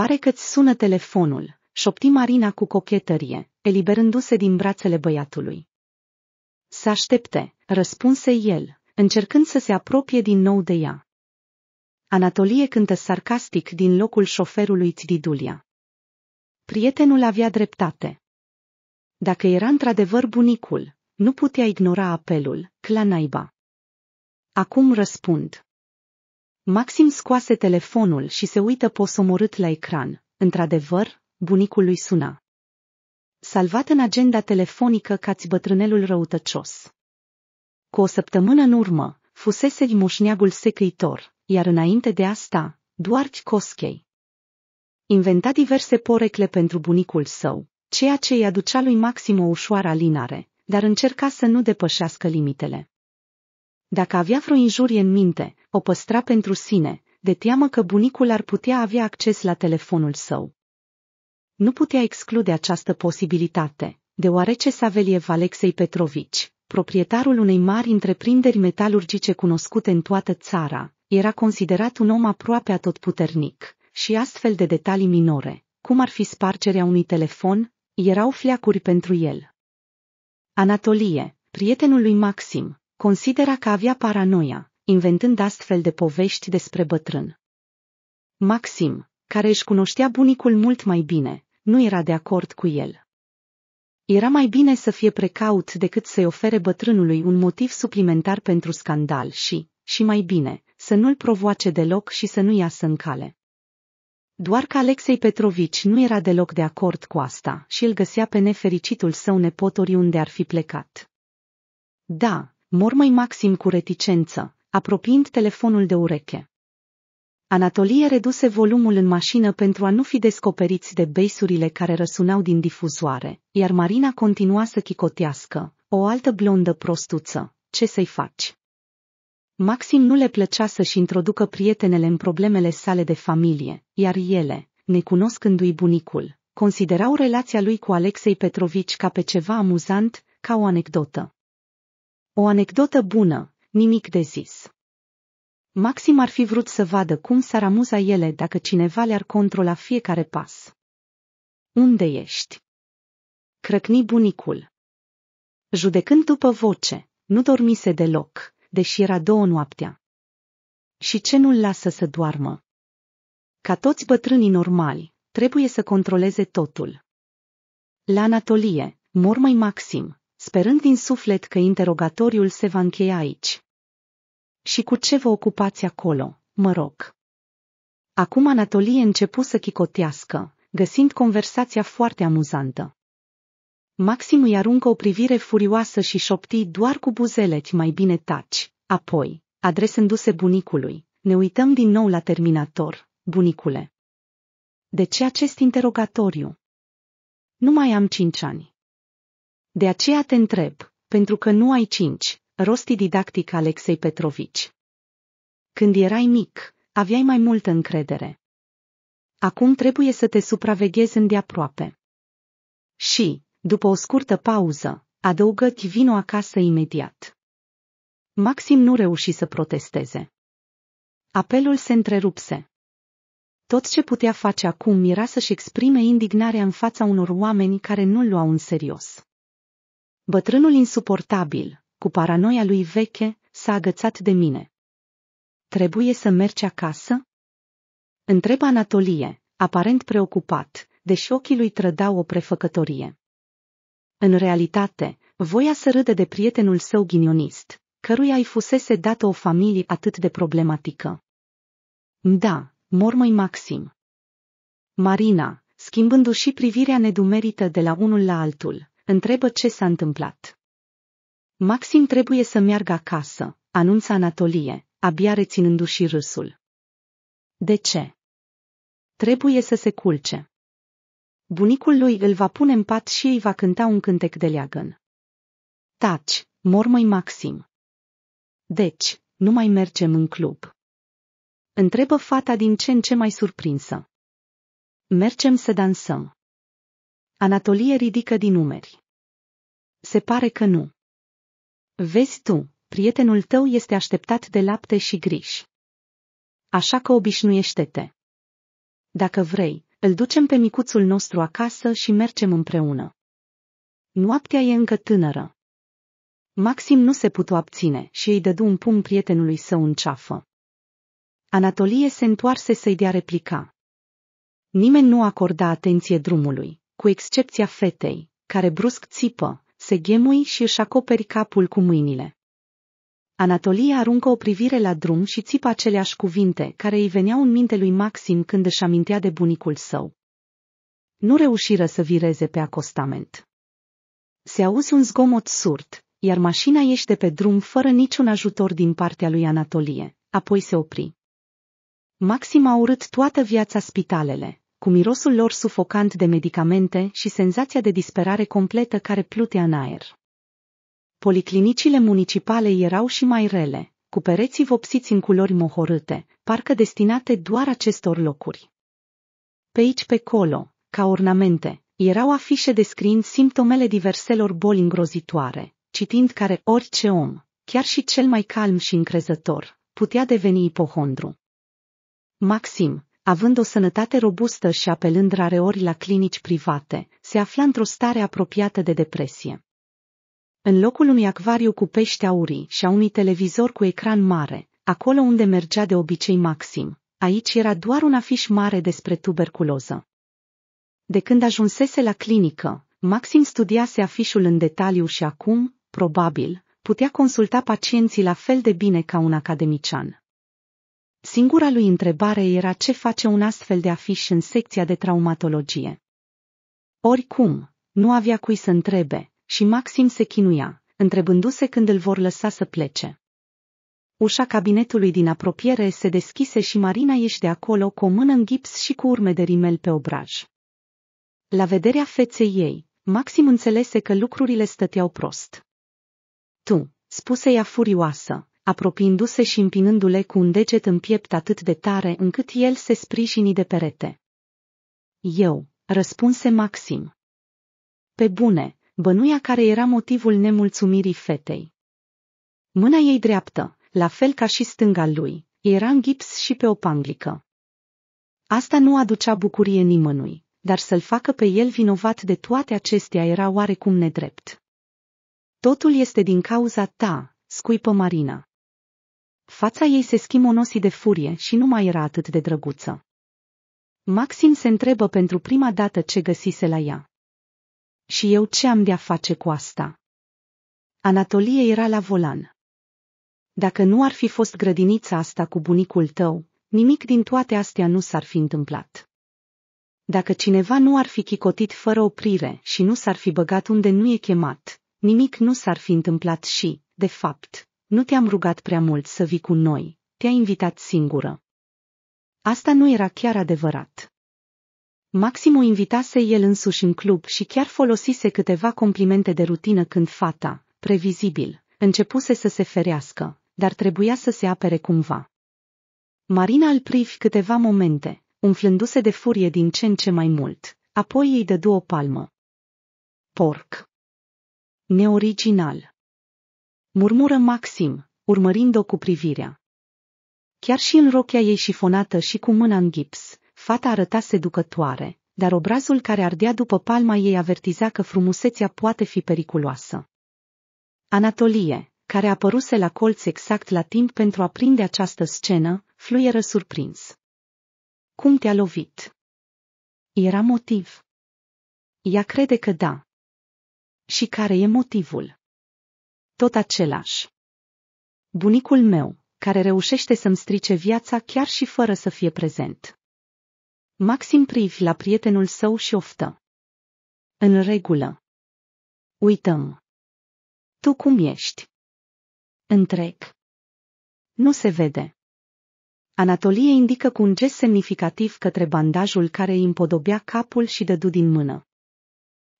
pare că-ți sună telefonul, șopti Marina cu cochetărie, eliberându-se din brațele băiatului. Să aștepte, răspunse el, încercând să se apropie din nou de ea. Anatolie cântă sarcastic din locul șoferului Țididulia. Prietenul avea dreptate. Dacă era într-adevăr bunicul, nu putea ignora apelul, clanaiba. Acum răspund. Maxim scoase telefonul și se uită posomorât la ecran. Într-adevăr, bunicul lui suna. Salvat în agenda telefonică cați bătrânelul răutăcios. Cu o săptămână în urmă, fusese moșneagul secritor, iar înainte de asta, doar Coschei. Inventa diverse porecle pentru bunicul său, ceea ce îi aducea lui Maxim o ușoară alinare, dar încerca să nu depășească limitele. Dacă avea vreo injurie în minte, o păstra pentru sine, de teamă că bunicul ar putea avea acces la telefonul său. Nu putea exclude această posibilitate, deoarece Saveliev Alexei Petrovici, proprietarul unei mari întreprinderi metalurgice cunoscute în toată țara, era considerat un om aproape atotputernic și astfel de detalii minore, cum ar fi spargerea unui telefon, erau fleacuri pentru el. Anatolie, prietenul lui Maxim, Considera că avea paranoia, inventând astfel de povești despre bătrân. Maxim, care își cunoștea bunicul mult mai bine, nu era de acord cu el. Era mai bine să fie precaut decât să-i ofere bătrânului un motiv suplimentar pentru scandal și, și mai bine, să nu-l provoace deloc și să nu iasă în cale. Doar că Alexei Petrovici nu era deloc de acord cu asta și îl găsea pe nefericitul său nepot oriunde ar fi plecat. Da, mormăi Maxim cu reticență, apropiind telefonul de ureche. Anatolie reduse volumul în mașină pentru a nu fi descoperiți de beisurile care răsunau din difuzoare, iar Marina continua să chicotească, o altă blondă prostuță, ce să-i faci? Maxim nu le plăcea să-și introducă prietenele în problemele sale de familie, iar ele, necunoscându-i bunicul, considerau relația lui cu Alexei Petrovici ca pe ceva amuzant, ca o anecdotă. O anecdotă bună, nimic de zis. Maxim ar fi vrut să vadă cum s-ar amuza ele dacă cineva le-ar controla fiecare pas. Unde ești? Crăcni bunicul. Judecând după voce, nu dormise deloc, deși era două noaptea. Și ce nu-l lasă să doarmă? Ca toți bătrânii normali, trebuie să controleze totul. La Anatolie, mormăi Maxim, sperând din suflet că interogatoriul se va încheia aici. Și cu ce vă ocupați acolo, mă rog? Acum Anatolie începu să chicotească, găsind conversația foarte amuzantă. Maxim îi aruncă o privire furioasă și șopti doar cu buzele mai bine taci. Apoi, adresându-se bunicului, ne uităm din nou la Terminator, bunicule. De ce acest interogatoriu? Nu mai am cinci ani. De aceea te întreb, pentru că nu ai cinci, rosti didactic Alexei Petrovici. Când erai mic, aveai mai multă încredere. Acum trebuie să te supraveghezi îndeaproape. Și, după o scurtă pauză, adăugă vino acasă imediat. Maxim nu reuși să protesteze. Apelul se întrerupse. Tot ce putea face acum era să-și exprime indignarea în fața unor oameni care nu-l luau în serios. Bătrânul insuportabil, cu paranoia lui veche, s-a agățat de mine. Trebuie să mergi acasă? Întreb Anatolie, aparent preocupat, deși ochii lui trădau o prefăcătorie. În realitate, voia să râde de prietenul său ghinionist, căruia îi fusese dată o familie atât de problematică. Da, mormăi Maxim. Marina, schimbându-și privirea nedumerită de la unul la altul, întrebă ce s-a întâmplat. Maxim trebuie să meargă acasă, anunță Anatolie, abia reținându-și râsul. De ce? Trebuie să se culce. Bunicul lui îl va pune în pat și îi va cânta un cântec de leagăn. Taci, mormăi Maxim. Deci, nu mai mergem în club. Întrebă fata din ce în ce mai surprinsă. Mergem să dansăm. Anatolie ridică din umeri. Se pare că nu. Vezi tu, prietenul tău este așteptat de lapte și griș. Așa că obișnuiește-te. Dacă vrei, îl ducem pe micuțul nostru acasă și mergem împreună. Noaptea e încă tânără. Maxim nu se putu abține și îi dădu un pumn prietenului său în ceafă. Anatolie se întoarse să-i dea replica. Nimeni nu acorda atenție drumului, cu excepția fetei, care brusc țipă, se ghemui și își acoperi capul cu mâinile. Anatolie aruncă o privire la drum și țipă aceleași cuvinte care îi veneau în minte lui Maxim când își amintea de bunicul său. Nu reușiră să vireze pe acostament. Se auzi un zgomot surd, iar mașina ieșe de pe drum fără niciun ajutor din partea lui Anatolie, apoi se opri. Maxim a urât toată viața spitalele, cu mirosul lor sufocant de medicamente și senzația de disperare completă care plutea în aer. Policlinicile municipale erau și mai rele, cu pereții vopsiți în culori mohorâte, parcă destinate doar acestor locuri. Pe aici pe colo, ca ornamente, erau afișe descriind simptomele diverselor boli îngrozitoare, citind care orice om, chiar și cel mai calm și încrezător, putea deveni ipohondru. Maxim, având o sănătate robustă și apelând rareori la clinici private, se afla într-o stare apropiată de depresie. În locul unui acvariu cu pești aurii și a unui televizor cu ecran mare, acolo unde mergea de obicei Maxim, aici era doar un afiș mare despre tuberculoză. De când ajunsese la clinică, Maxim studiase afișul în detaliu și acum, probabil, putea consulta pacienții la fel de bine ca un academician. Singura lui întrebare era ce face un astfel de afiș în secția de traumatologie. Oricum, nu avea cui să întrebe și Maxim se chinuia, întrebându-se când îl vor lăsa să plece. Ușa cabinetului din apropiere se deschise și Marina ieși de acolo cu o mână în gips și cu urme de rimel pe obraj. La vederea feței ei, Maxim înțelese că lucrurile stăteau prost. Tu, spuse ea furioasă, apropiindu-se și împinându-le cu un deget în piept atât de tare încât el se sprijini de perete. Eu, răspunse Maxim. Pe bune, bănuia care era motivul nemulțumirii fetei. Mâna ei dreaptă, la fel ca și stânga lui, era în gips și pe o panglică. Asta nu aducea bucurie nimănui, dar să-l facă pe el vinovat de toate acestea era oarecum nedrept. Totul este din cauza ta, scuipă Marina. Fața ei se schimonosi de furie și nu mai era atât de drăguță. Maxim se întrebă pentru prima dată ce găsise la ea. Și eu ce am de-a face cu asta? Anatolie era la volan. Dacă nu ar fi fost grădinița asta cu bunicul tău, nimic din toate astea nu s-ar fi întâmplat. Dacă cineva nu ar fi chicotit fără oprire și nu s-ar fi băgat unde nu e chemat, nimic nu s-ar fi întâmplat și, de fapt, nu te-am rugat prea mult să vii cu noi, te a invitat singură. Asta nu era chiar adevărat. Maximo invitase el însuși în club și chiar folosise câteva complimente de rutină când fata, previzibil, începuse să se ferească, dar trebuia să se apere cumva. Marina îl privi câteva momente, umflându-se de furie din ce în ce mai mult, apoi îi dădu o palmă. Porc. Neoriginal murmură Maxim, urmărind-o cu privirea. Chiar și în rochia ei șifonată și cu mâna în gips, fata arăta seducătoare, dar obrazul care ardea după palma ei avertiza că frumusețea poate fi periculoasă. Anatolie, care apăruse la colț exact la timp pentru a prinde această scenă, fluieră surprins. Cum te-a lovit? Era motiv. Ea crede că da. Și care e motivul? tot același. Bunicul meu, care reușește să-mi strice viața chiar și fără să fie prezent. Maxim privi la prietenul său și oftă. În regulă. Uităm. Tu cum ești? Întreg. Nu se vede. Anatolie indică cu un gest semnificativ către bandajul care îi împodobea capul și dădu din mână.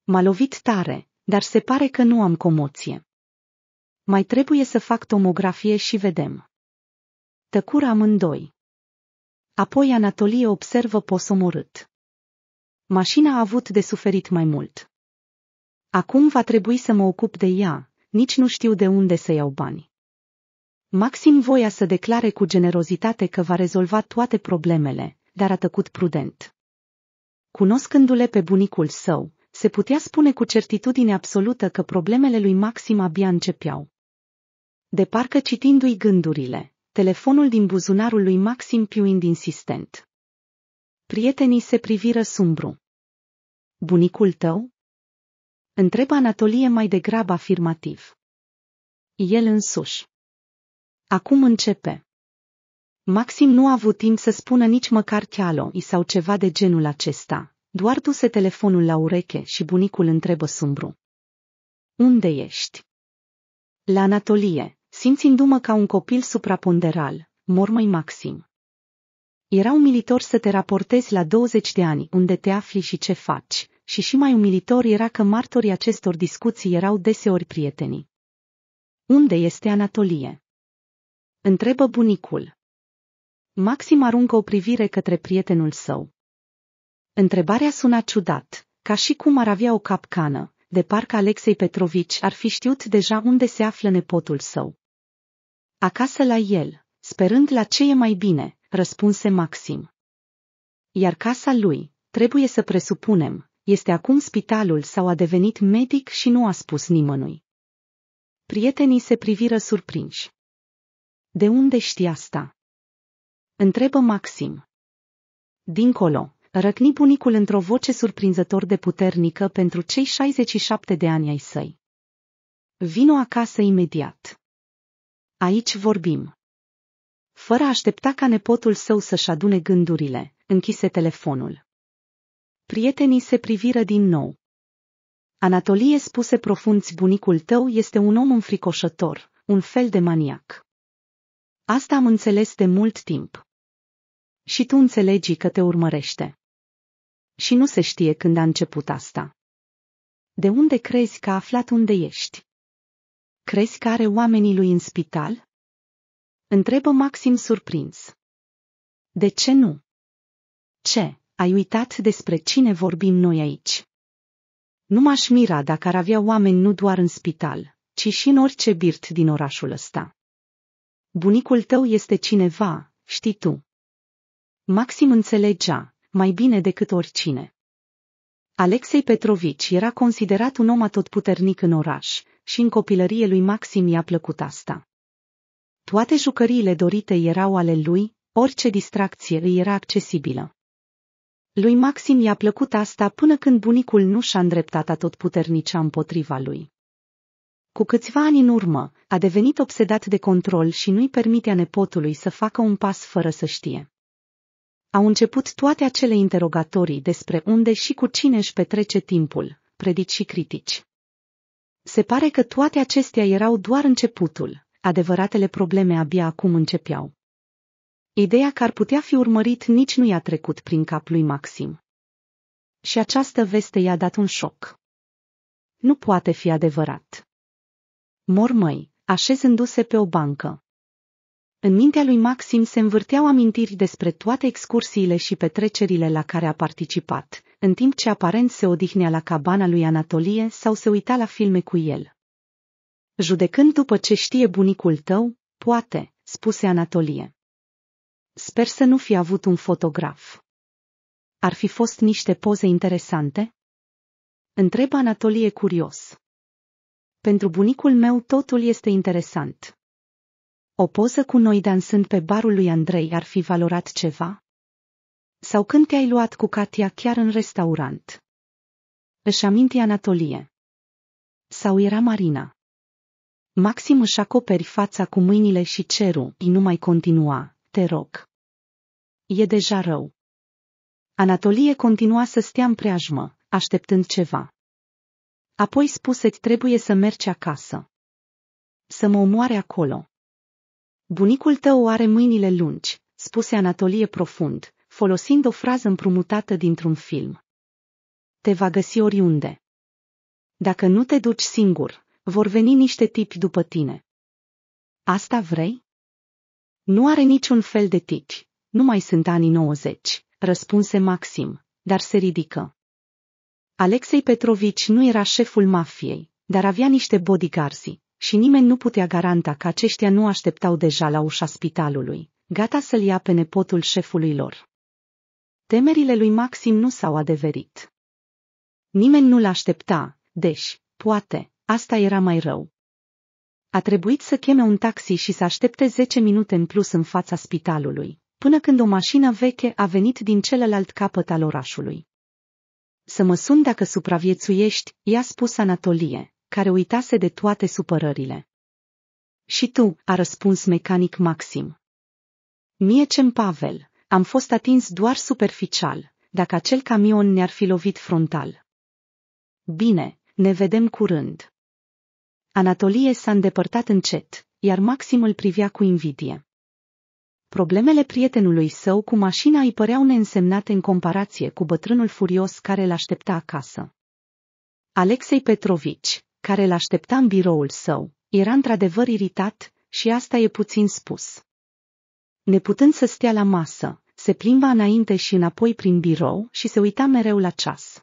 M-a lovit tare, dar se pare că nu am comoție. Mai trebuie să fac tomografie și vedem. Tăcura amândoi. Apoi Anatolie observă posomorât. Mașina a avut de suferit mai mult. Acum va trebui să mă ocup de ea, nici nu știu de unde să iau bani. Maxim voia să declare cu generozitate că va rezolva toate problemele, dar a tăcut prudent. Cunoscându-le pe bunicul său, se putea spune cu certitudine absolută că problemele lui Maxim abia începeau. De parcă citindu-i gândurile, telefonul din buzunarul lui Maxim piuind insistent. Prietenii se priviră sumbru. Bunicul tău? Întreba Anatolie mai degrabă afirmativ. El însuși. Acum începe. Maxim nu a avut timp să spună nici măcar chealoi sau ceva de genul acesta. Doar duse telefonul la ureche și bunicul întrebă sumbru. Unde ești? La Anatolie, simțindu-mă ca un copil supraponderal, mormăi Maxim. Era umilitor să te raportezi la 20 de ani unde te afli și ce faci, și și mai umilitor era că martorii acestor discuții erau deseori prietenii. Unde este Anatolie? Întrebă bunicul. Maxim aruncă o privire către prietenul său. Întrebarea suna ciudat, ca și cum ar avea o capcană, de parcă Alexei Petrovici ar fi știut deja unde se află nepotul său. Acasă la el, sperând la ce e mai bine, răspunse Maxim. Iar casa lui, trebuie să presupunem, este acum spitalul sau a devenit medic și nu a spus nimănui. Prietenii se priviră surprinși. De unde știi asta? Întrebă Maxim. Dincolo, răcni bunicul într-o voce surprinzător de puternică pentru cei 67 de ani ai săi. Vino acasă imediat. Aici vorbim. Fără a aștepta ca nepotul său să-și adune gândurile, închise telefonul. Prietenii se priviră din nou. Anatolie spuse profunți bunicul tău este un om înfricoșător, un fel de maniac. Asta am înțeles de mult timp. Și tu înțelegi că te urmărește. Și nu se știe când a început asta. De unde crezi că a aflat unde ești? crezi că are oamenii lui în spital? Întrebă Maxim surprins. De ce nu? Ce, ai uitat despre cine vorbim noi aici? Nu m-aș mira dacă ar avea oameni nu doar în spital, ci și în orice birt din orașul ăsta. Bunicul tău este cineva, știi tu. Maxim înțelegea, mai bine decât oricine. Alexei Petrovici era considerat un om atotputernic în oraș, și în copilărie lui Maxim i-a plăcut asta. Toate jucăriile dorite erau ale lui, orice distracție îi era accesibilă. Lui Maxim i-a plăcut asta până când bunicul nu și-a îndreptat puternicea împotriva lui. Cu câțiva ani în urmă, a devenit obsedat de control și nu-i permitea nepotului să facă un pas fără să știe. Au început toate acele interogatorii despre unde și cu cine își petrece timpul, predici și critici. Se pare că toate acestea erau doar începutul, adevăratele probleme abia acum începeau. Ideea că ar putea fi urmărit nici nu i-a trecut prin cap lui Maxim. Și această veste i-a dat un șoc. Nu poate fi adevărat. Mormăi, așezându-se pe o bancă. În mintea lui Maxim se învârteau amintiri despre toate excursiile și petrecerile la care a participat, în timp ce aparent se odihnea la cabana lui Anatolie sau se uita la filme cu el. Judecând după ce știe bunicul tău, poate, spuse Anatolie. Sper să nu fi avut un fotograf. Ar fi fost niște poze interesante? Întreba Anatolie curios. Pentru bunicul meu totul este interesant. O poză cu noi dansând pe barul lui Andrei ar fi valorat ceva? Sau când te-ai luat cu Katia chiar în restaurant. Își aminti Anatolie. Sau era Marina. Maxim își acoperi fața cu mâinile și ceru, nu mai continua, te rog. E deja rău. Anatolie continua să stea în preajmă, așteptând ceva. Apoi spuse-ți trebuie să mergi acasă. Să mă omoare acolo. Bunicul tău are mâinile lungi, spuse Anatolie profund, folosind o frază împrumutată dintr-un film. Te va găsi oriunde. Dacă nu te duci singur, vor veni niște tipi după tine. Asta vrei? Nu are niciun fel de tipi, nu mai sunt anii 90, răspunse Maxim, dar se ridică. Alexei Petrovici nu era șeful mafiei, dar avea niște bodyguards și nimeni nu putea garanta că aceștia nu așteptau deja la ușa spitalului, gata să-l ia pe nepotul șefului lor. Temerile lui Maxim nu s-au adeverit. Nimeni nu l-aștepta, deci, poate, asta era mai rău. A trebuit să cheme un taxi și să aștepte 10 minute în plus în fața spitalului, până când o mașină veche a venit din celălalt capăt al orașului. Să mă sun dacă supraviețuiești, i-a spus Anatolie, care uitase de toate supărările. Și tu, a răspuns mecanic Maxim. Mie ce Pavel. Am fost atins doar superficial, dacă acel camion ne-ar fi lovit frontal. Bine, ne vedem curând. Anatolie s-a îndepărtat încet, iar Maxim îl privea cu invidie. Problemele prietenului său cu mașina îi păreau neînsemnate în comparație cu bătrânul furios care îl aștepta acasă. Alexei Petrovici, care îl aștepta în biroul său, era într-adevăr iritat și asta e puțin spus. Neputând să stea la masă, se plimba înainte și înapoi prin birou și se uita mereu la ceas.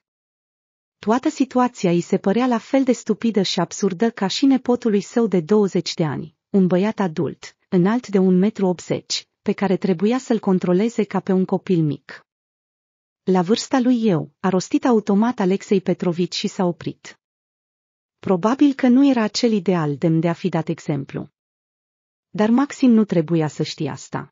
Toată situația îi se părea la fel de stupidă și absurdă ca și nepotului său de 20 de ani, un băiat adult, înalt de 1,80 m, pe care trebuia să-l controleze ca pe un copil mic. La vârsta lui eu, a rostit automat Alexei Petrovici și s-a oprit. Probabil că nu era acel ideal demn de a fi dat exemplu. Dar Maxim nu trebuia să știe asta.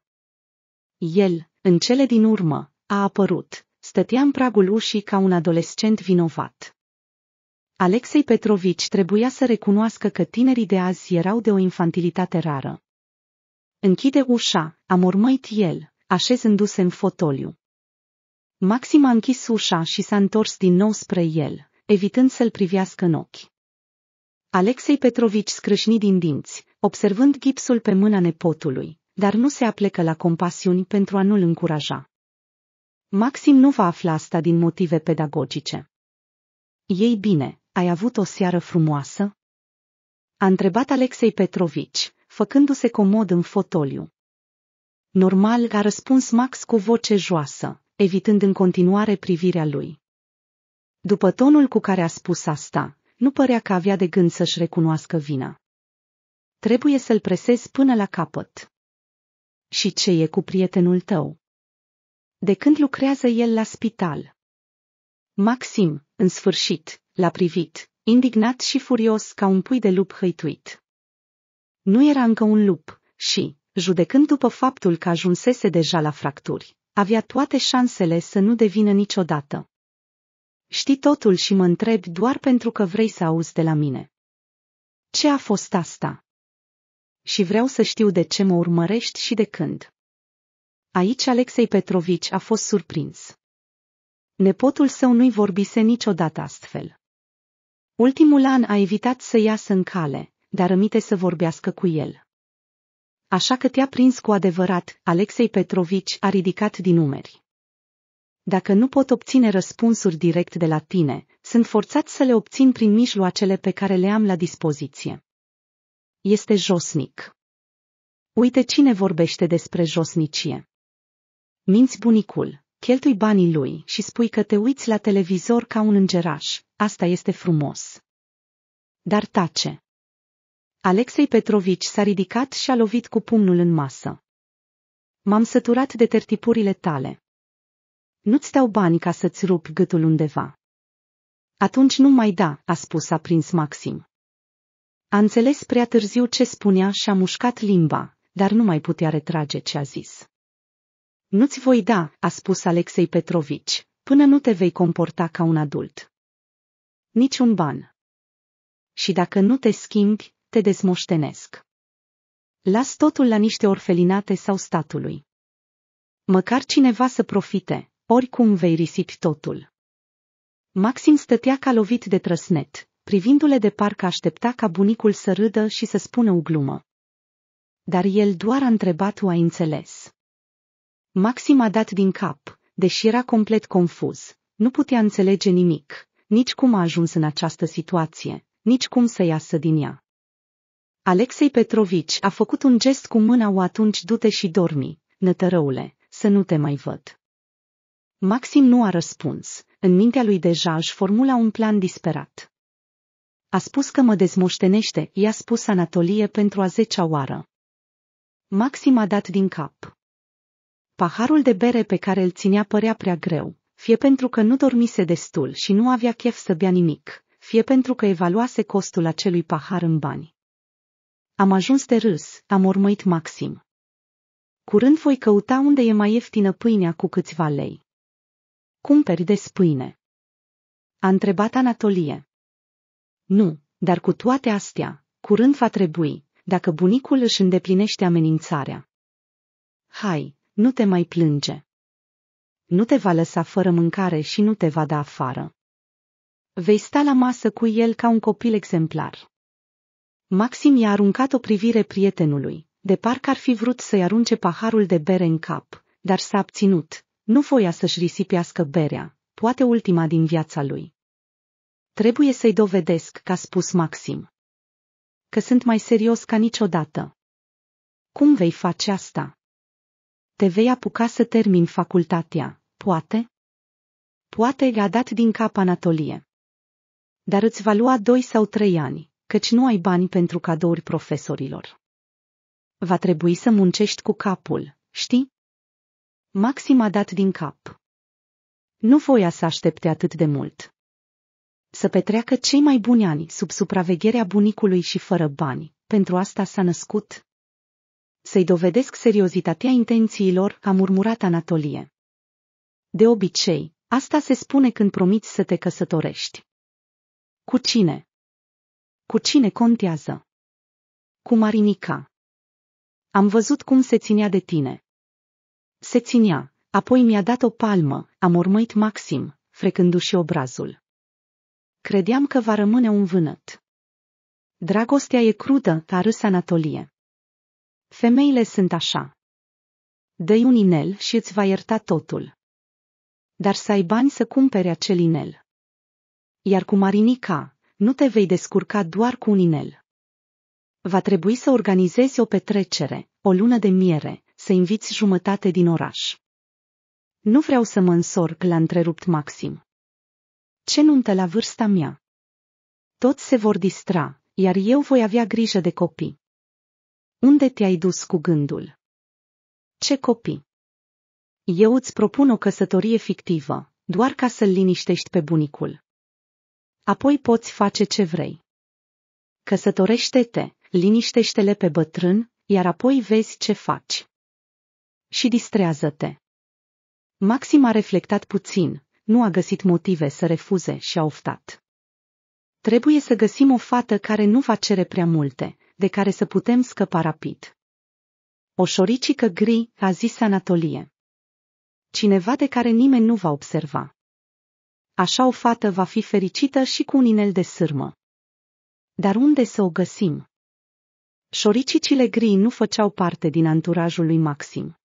El, în cele din urmă, a apărut, stătea în pragul ușii ca un adolescent vinovat. Alexei Petrovici trebuia să recunoască că tinerii de azi erau de o infantilitate rară. Închide ușa, a mormăit el, așezându-se în fotoliu. Maxim a închis ușa și s-a întors din nou spre el, evitând să-l privească în ochi. Alexei Petrovici scrâșni din dinți, observând gipsul pe mâna nepotului, dar nu se aplecă la compasiuni pentru a nu-l încuraja. Maxim nu va afla asta din motive pedagogice. Ei bine, ai avut o seară frumoasă? A întrebat Alexei Petrovici, făcându-se comod în fotoliu. Normal a răspuns Max cu voce joasă, evitând în continuare privirea lui. După tonul cu care a spus asta, nu părea că avea de gând să-și recunoască vina. Trebuie să-l presez până la capăt. Și ce e cu prietenul tău? De când lucrează el la spital? Maxim, în sfârșit, l-a privit, indignat și furios ca un pui de lup hăituit. Nu era încă un lup și, judecând după faptul că ajunsese deja la fracturi, avea toate șansele să nu devină niciodată. Știi totul și mă întreb doar pentru că vrei să auzi de la mine. Ce a fost asta? și vreau să știu de ce mă urmărești și de când. Aici Alexei Petrovici a fost surprins. Nepotul său nu-i vorbise niciodată astfel. Ultimul an a evitat să iasă în cale, dar rămite să vorbească cu el. Așa că te-a prins cu adevărat, Alexei Petrovici a ridicat din numeri. Dacă nu pot obține răspunsuri direct de la tine, sunt forțat să le obțin prin mijloacele pe care le am la dispoziție. Este josnic. Uite cine vorbește despre josnicie. Minți bunicul, cheltui banii lui și spui că te uiți la televizor ca un îngeraș, asta este frumos. Dar tace. Alexei Petrovici s-a ridicat și a lovit cu pumnul în masă. M-am săturat de tertipurile tale. Nu-ți dau bani ca să-ți rupi gâtul undeva. Atunci nu mai da, a spus aprins Maxim. A înțeles prea târziu ce spunea și a mușcat limba, dar nu mai putea retrage ce a zis. Nu-ți voi da, a spus Alexei Petrovici, până nu te vei comporta ca un adult. Niciun ban. Și dacă nu te schimbi, te dezmoștenesc. Las totul la niște orfelinate sau statului. Măcar cineva să profite, oricum vei risipi totul. Maxim stătea ca lovit de trăsnet, privindu-le de parcă aștepta ca bunicul să râdă și să spună o glumă. Dar el doar a întrebat o a înțeles. Maxim a dat din cap, deși era complet confuz, nu putea înțelege nimic, nici cum a ajuns în această situație, nici cum să iasă din ea. Alexei Petrovici a făcut un gest cu mâna o atunci du-te și dormi, nătărăule, să nu te mai văd. Maxim nu a răspuns, în mintea lui deja își formula un plan disperat. A spus că mă dezmoștenește, i-a spus Anatolie pentru a zecea oară. Maxim a dat din cap. Paharul de bere pe care îl ținea părea prea greu, fie pentru că nu dormise destul și nu avea chef să bea nimic, fie pentru că evaluase costul acelui pahar în bani. Am ajuns de râs, am urmăit Maxim. Curând voi căuta unde e mai ieftină pâinea cu câțiva lei. Cumperi de spâine. A întrebat Anatolie. Nu, dar cu toate astea, curând va trebui, dacă bunicul își îndeplinește amenințarea. Hai, nu te mai plânge. Nu te va lăsa fără mâncare și nu te va da afară. Vei sta la masă cu el ca un copil exemplar. Maxim i-a aruncat o privire prietenului, de parcă ar fi vrut să-i arunce paharul de bere în cap, dar s-a abținut, nu voia să-și risipească berea, poate ultima din viața lui. Trebuie să-i dovedesc, că a spus Maxim. Că sunt mai serios ca niciodată. Cum vei face asta? Te vei apuca să termin facultatea, poate? Poate i-a dat din cap Anatolie. Dar îți va lua doi sau trei ani, căci nu ai bani pentru cadouri profesorilor. Va trebui să muncești cu capul, știi? Maxim a dat din cap. Nu voia să aștepte atât de mult să petreacă cei mai buni ani sub supravegherea bunicului și fără bani, pentru asta s-a născut. Să-i dovedesc seriozitatea intențiilor, a murmurat Anatolie. De obicei, asta se spune când promiți să te căsătorești. Cu cine? Cu cine contează? Cu Marinica. Am văzut cum se ținea de tine. Se ținea, apoi mi-a dat o palmă, a mormăit Maxim, frecându-și obrazul. Credeam că va rămâne un vânăt. Dragostea e crudă, a râs Anatolie. Femeile sunt așa. Dă-i un inel și îți va ierta totul. Dar să ai bani să cumpere acel inel. Iar cu Marinica, nu te vei descurca doar cu un inel. Va trebui să organizezi o petrecere, o lună de miere, să inviți jumătate din oraș. Nu vreau să mă însorc, l-a întrerupt Maxim. Ce nuntă la vârsta mea? Toți se vor distra, iar eu voi avea grijă de copii. Unde te-ai dus cu gândul? Ce copii? Eu îți propun o căsătorie fictivă, doar ca să-l liniștești pe bunicul. Apoi poți face ce vrei. Căsătorește-te, liniștește-le pe bătrân, iar apoi vezi ce faci. Și distrează-te. Maxim a reflectat puțin, nu a găsit motive să refuze și a oftat. Trebuie să găsim o fată care nu va cere prea multe, de care să putem scăpa rapid. O șoricică gri, a zis Anatolie. Cineva de care nimeni nu va observa. Așa o fată va fi fericită și cu un inel de sârmă. Dar unde să o găsim? Șoricicile gri nu făceau parte din anturajul lui Maxim.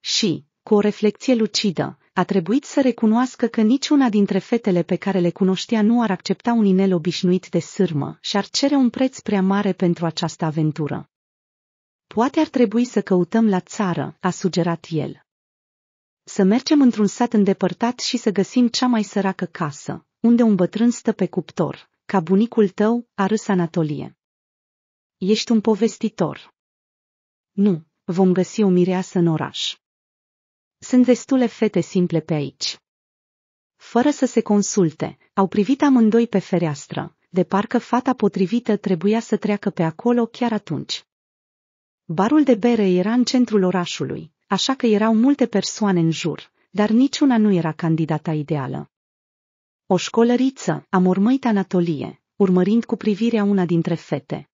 Și, cu o reflecție lucidă, a trebuit să recunoască că niciuna dintre fetele pe care le cunoștea nu ar accepta un inel obișnuit de sârmă și ar cere un preț prea mare pentru această aventură. Poate ar trebui să căutăm la țară, a sugerat el. Să mergem într-un sat îndepărtat și să găsim cea mai săracă casă, unde un bătrân stă pe cuptor, ca bunicul tău, a râs Anatolie. Ești un povestitor. Nu, vom găsi o mireasă în oraș. Sunt destule fete simple pe aici. Fără să se consulte, au privit amândoi pe fereastră, de parcă fata potrivită trebuia să treacă pe acolo chiar atunci. Barul de bere era în centrul orașului, așa că erau multe persoane în jur, dar niciuna nu era candidata ideală. O școlăriță a mormăit Anatolie, urmărind cu privirea una dintre fete.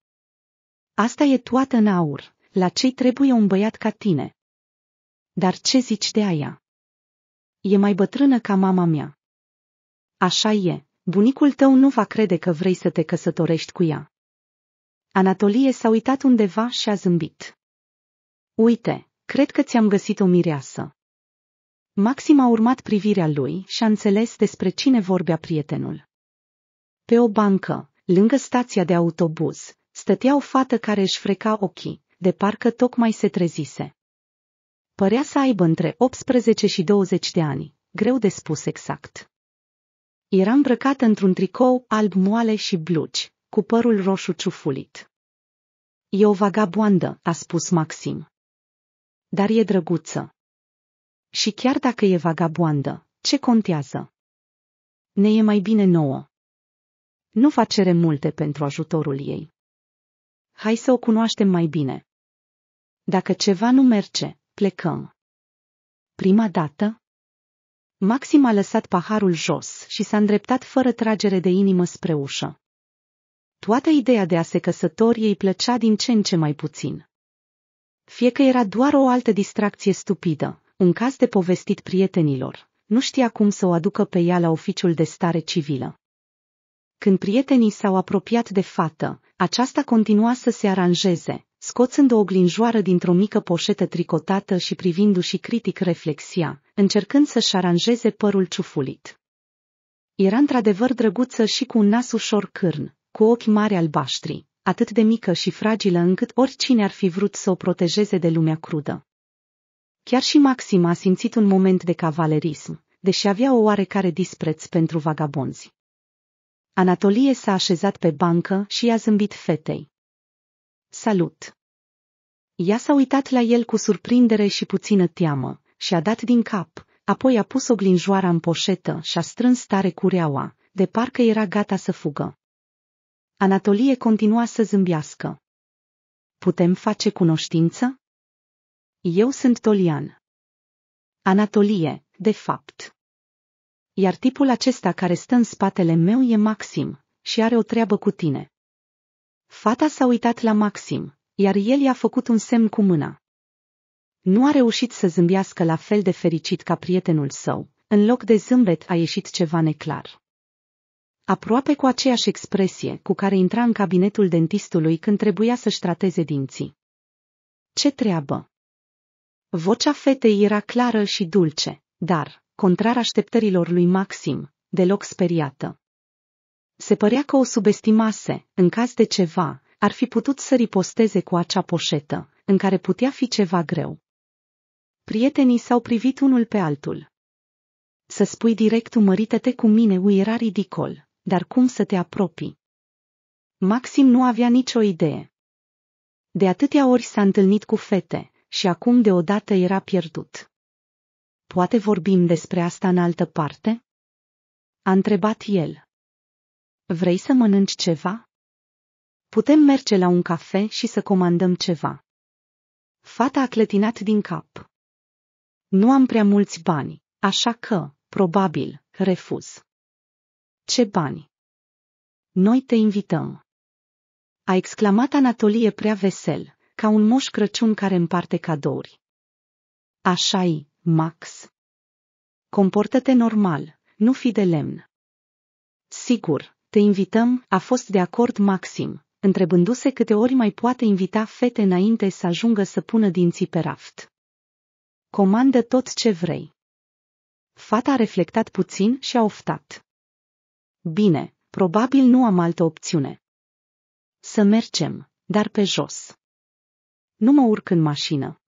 Asta e toată în aur, la cei trebuie un băiat ca tine, dar ce zici de aia? E mai bătrână ca mama mea. Așa e, bunicul tău nu va crede că vrei să te căsătorești cu ea. Anatolie s-a uitat undeva și a zâmbit. Uite, cred că ți-am găsit o mireasă. Maxim a urmat privirea lui și a înțeles despre cine vorbea prietenul. Pe o bancă, lângă stația de autobuz, stătea o fată care își freca ochii, de parcă tocmai se trezise. Părea să aibă între 18 și 20 de ani, greu de spus exact. Era îmbrăcată într-un tricou alb moale și blugi, cu părul roșu ciufulit. E o vagabondă, a spus Maxim. Dar e drăguță. Și chiar dacă e vagabondă, ce contează? Ne e mai bine nouă. Nu va cere multe pentru ajutorul ei. Hai să o cunoaștem mai bine. Dacă ceva nu merge, Plecăm. Prima dată? Maxim a lăsat paharul jos și s-a îndreptat fără tragere de inimă spre ușă. Toată ideea de a se căsători îi plăcea din ce în ce mai puțin. Fie că era doar o altă distracție stupidă, un caz de povestit prietenilor, nu știa cum să o aducă pe ea la oficiul de stare civilă. Când prietenii s-au apropiat de fată, aceasta continua să se aranjeze, scoțând o oglinjoară dintr-o mică poșetă tricotată și privindu-și critic reflexia, încercând să-și aranjeze părul ciufulit. Era într-adevăr drăguță și cu un nas ușor cârn, cu ochi mari albaștri, atât de mică și fragilă încât oricine ar fi vrut să o protejeze de lumea crudă. Chiar și Maxim a simțit un moment de cavalerism, deși avea o oarecare dispreț pentru vagabonzi. Anatolie s-a așezat pe bancă și i-a zâmbit fetei. Salut! Ea s-a uitat la el cu surprindere și puțină teamă și a dat din cap, apoi a pus oglinjoara în poșetă și a strâns tare cureaua, de parcă era gata să fugă. Anatolie continua să zâmbească. Putem face cunoștință? Eu sunt Tolian. Anatolie, de fapt. Iar tipul acesta care stă în spatele meu e Maxim și are o treabă cu tine. Fata s-a uitat la Maxim, iar el i-a făcut un semn cu mâna. Nu a reușit să zâmbească la fel de fericit ca prietenul său, în loc de zâmbet a ieșit ceva neclar. Aproape cu aceeași expresie cu care intra în cabinetul dentistului când trebuia să-și trateze dinții. Ce treabă? Vocea fetei era clară și dulce, dar, contrar așteptărilor lui Maxim, deloc speriată. Se părea că o subestimase, în caz de ceva, ar fi putut să riposteze cu acea poșetă, în care putea fi ceva greu. Prietenii s-au privit unul pe altul. Să spui direct umărită-te cu mine ui era ridicol, dar cum să te apropii? Maxim nu avea nicio idee. De atâtea ori s-a întâlnit cu fete și acum deodată era pierdut. Poate vorbim despre asta în altă parte? A întrebat el. Vrei să mănânci ceva? Putem merge la un cafe și să comandăm ceva. Fata a clătinat din cap. Nu am prea mulți bani, așa că, probabil, refuz. Ce bani? Noi te invităm. A exclamat Anatolie prea vesel, ca un moș Crăciun care împarte cadouri. Așa-i, Max. Comportă-te normal, nu fi de lemn. Sigur, te invităm, a fost de acord Maxim, întrebându-se câte ori mai poate invita fete înainte să ajungă să pună dinții pe raft. Comandă tot ce vrei. Fata a reflectat puțin și a oftat. Bine, probabil nu am altă opțiune. Să mergem, dar pe jos. Nu mă urc în mașină.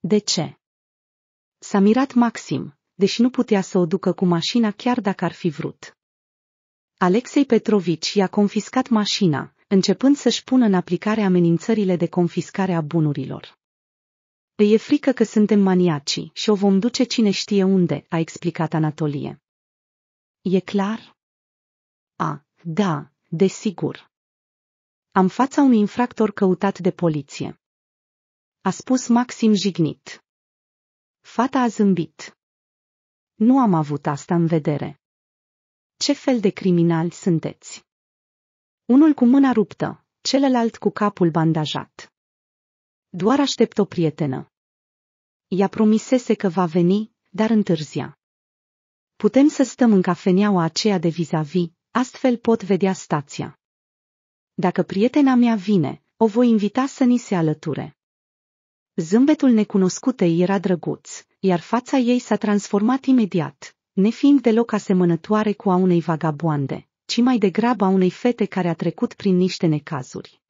De ce? S-a mirat Maxim, deși nu putea să o ducă cu mașina chiar dacă ar fi vrut. Alexei Petrovici i-a confiscat mașina, începând să-și pună în aplicare amenințările de confiscare a bunurilor. Îi e frică că suntem maniaci și o vom duce cine știe unde, a explicat Anatolie. E clar? A, da, desigur. Am fața unui infractor căutat de poliție. A spus Maxim jignit. Fata a zâmbit. Nu am avut asta în vedere. Ce fel de criminali sunteți? Unul cu mâna ruptă, celălalt cu capul bandajat. Doar aștept o prietenă. Ea promisese că va veni, dar întârzia. Putem să stăm în cafeneaua aceea de vis-a-vis, astfel pot vedea stația. Dacă prietena mea vine, o voi invita să ni se alăture. Zâmbetul necunoscutei era drăguț, iar fața ei s-a transformat imediat, nefiind deloc asemănătoare cu a unei vagaboande și mai degrabă a unei fete care a trecut prin niște necazuri.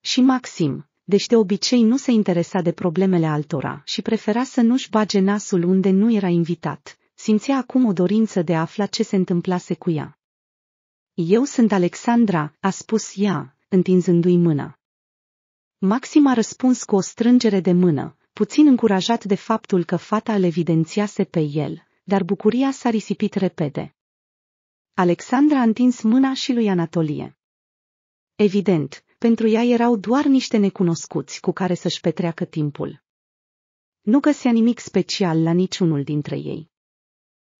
Și Maxim, deși de obicei nu se interesa de problemele altora și prefera să nu-și bage nasul unde nu era invitat, simțea acum o dorință de a afla ce se întâmplase cu ea. Eu sunt Alexandra, a spus ea, întinzându-i mâna. Maxim a răspuns cu o strângere de mână, puțin încurajat de faptul că fata îl evidențiase pe el, dar bucuria s-a risipit repede. Alexandra a întins mâna și lui Anatolie. Evident, pentru ea erau doar niște necunoscuți cu care să-și petreacă timpul. Nu găsea nimic special la niciunul dintre ei.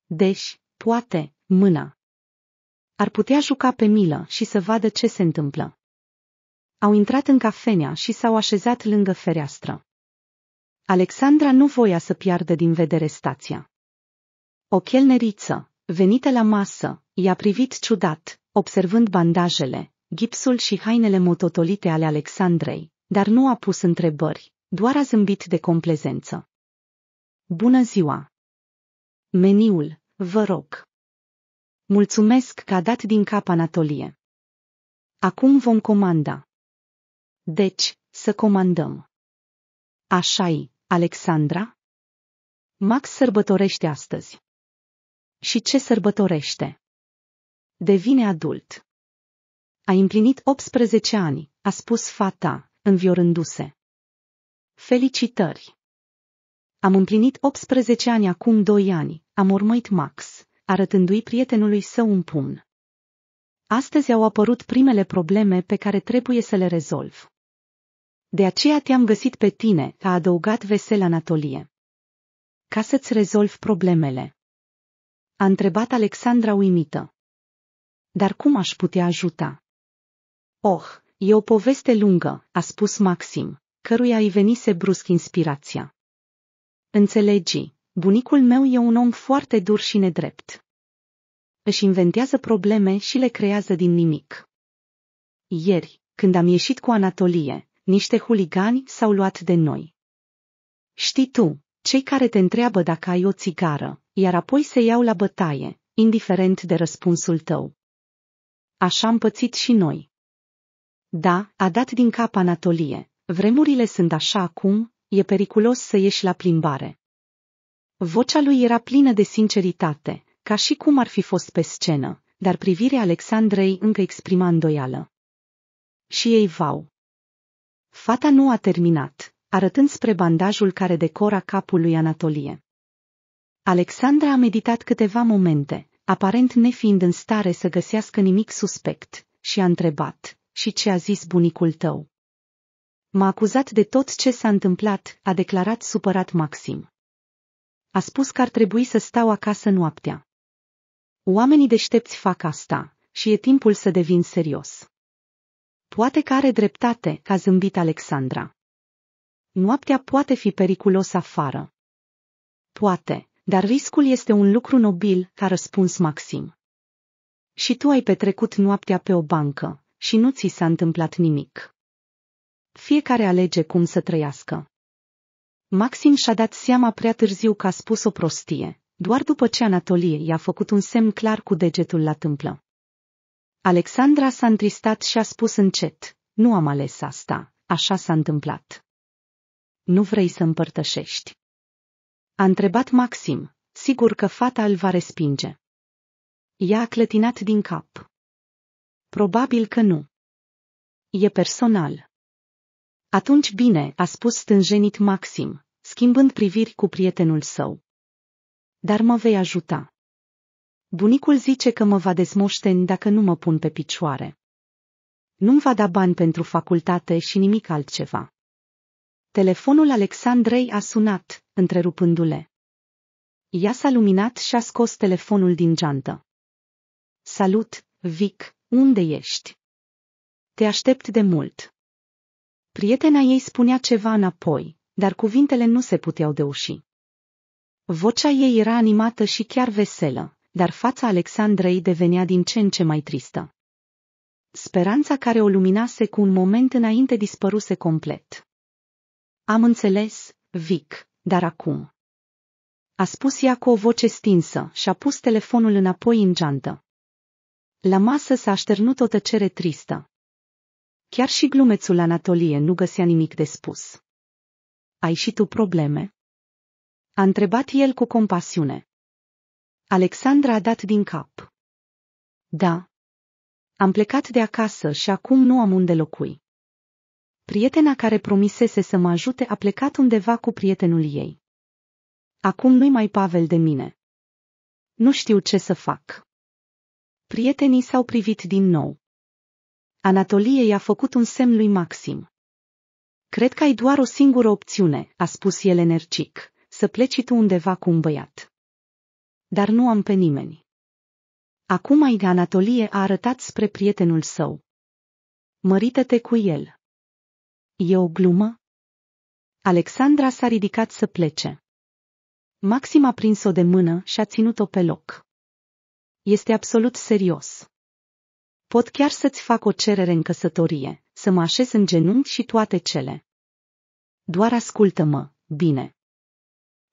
Deci, poate, mâna. Ar putea juca pe milă și să vadă ce se întâmplă. Au intrat în cafenea și s-au așezat lângă fereastră. Alexandra nu voia să piardă din vedere stația. O chelneriță, Venite la masă, i-a privit ciudat, observând bandajele, gipsul și hainele mototolite ale Alexandrei, dar nu a pus întrebări, doar a zâmbit de complezență. Bună ziua! Meniul, vă rog! Mulțumesc că a dat din cap Anatolie. Acum vom comanda. Deci, să comandăm. Așa-i, Alexandra? Max sărbătorește astăzi. Și ce sărbătorește? Devine adult. A împlinit 18 ani, a spus fata, înviorându-se. Felicitări! Am împlinit 18 ani acum 2 ani, a urmăit Max, arătându-i prietenului său un pumn. Astăzi au apărut primele probleme pe care trebuie să le rezolv. De aceea te-am găsit pe tine, a adăugat vesel Anatolie. Ca să-ți rezolv problemele. A întrebat Alexandra uimită. Dar cum aș putea ajuta? Oh, e o poveste lungă, a spus Maxim, căruia îi venise brusc inspirația. Înțelegi, bunicul meu e un om foarte dur și nedrept. Își inventează probleme și le creează din nimic. Ieri, când am ieșit cu Anatolie, niște huligani s-au luat de noi. Știi tu, cei care te întreabă dacă ai o țigară, iar apoi se iau la bătaie, indiferent de răspunsul tău. Așa am pățit și noi. Da, a dat din cap Anatolie, vremurile sunt așa acum, e periculos să ieși la plimbare. Vocea lui era plină de sinceritate, ca și cum ar fi fost pe scenă, dar privirea Alexandrei încă exprima îndoială. Și ei vau. Fata nu a terminat, arătând spre bandajul care decora capul lui Anatolie. Alexandra a meditat câteva momente, aparent nefiind în stare să găsească nimic suspect, și a întrebat, și ce a zis bunicul tău? M-a acuzat de tot ce s-a întâmplat, a declarat supărat Maxim. A spus că ar trebui să stau acasă noaptea. Oamenii deștepți fac asta și e timpul să devin serios. Poate că are dreptate, a zâmbit Alexandra. Noaptea poate fi periculos afară. Poate, dar riscul este un lucru nobil, a răspuns Maxim. Și tu ai petrecut noaptea pe o bancă și nu ți s-a întâmplat nimic. Fiecare alege cum să trăiască. Maxim și-a dat seama prea târziu că a spus o prostie, doar după ce Anatolie i-a făcut un semn clar cu degetul la tâmplă. Alexandra s-a întristat și a spus încet, nu am ales asta, așa s-a întâmplat. Nu vrei să împărtășești. A întrebat Maxim, sigur că fata îl va respinge. Ea a clătinat din cap. Probabil că nu. E personal. Atunci bine, a spus stânjenit Maxim, schimbând priviri cu prietenul său. Dar mă vei ajuta. Bunicul zice că mă va dezmoșteni dacă nu mă pun pe picioare. Nu-mi va da bani pentru facultate și nimic altceva. Telefonul Alexandrei a sunat, întrerupându-le. Ea s-a luminat și a scos telefonul din geantă. Salut, Vic, unde ești? Te aștept de mult. Prietena ei spunea ceva înapoi, dar cuvintele nu se puteau deuși. Vocea ei era animată și chiar veselă, dar fața Alexandrei devenea din ce în ce mai tristă. Speranța care o luminase cu un moment înainte dispăruse complet. Am înțeles, Vic. Dar acum... A spus ea cu o voce stinsă și a pus telefonul înapoi în geantă. La masă s-a așternut o tăcere tristă. Chiar și glumețul Anatolie nu găsea nimic de spus. Ai și tu probleme? A întrebat el cu compasiune. Alexandra a dat din cap. Da. Am plecat de acasă și acum nu am unde locui. Prietena care promisese să mă ajute a plecat undeva cu prietenul ei. Acum nu-i mai Pavel de mine. Nu știu ce să fac. Prietenii s-au privit din nou. Anatolie i-a făcut un semn lui Maxim. Cred că ai doar o singură opțiune, a spus el energic, să pleci tu undeva cu un băiat. Dar nu am pe nimeni. Acum ai de Anatolie a arătat spre prietenul său. Mărită-te cu el. E o glumă? Alexandra s-a ridicat să plece. Maxim a prins-o de mână și a ținut-o pe loc. Este absolut serios. Pot chiar să-ți fac o cerere în căsătorie, să mă așez în genunchi și toate cele. Doar ascultă-mă, bine.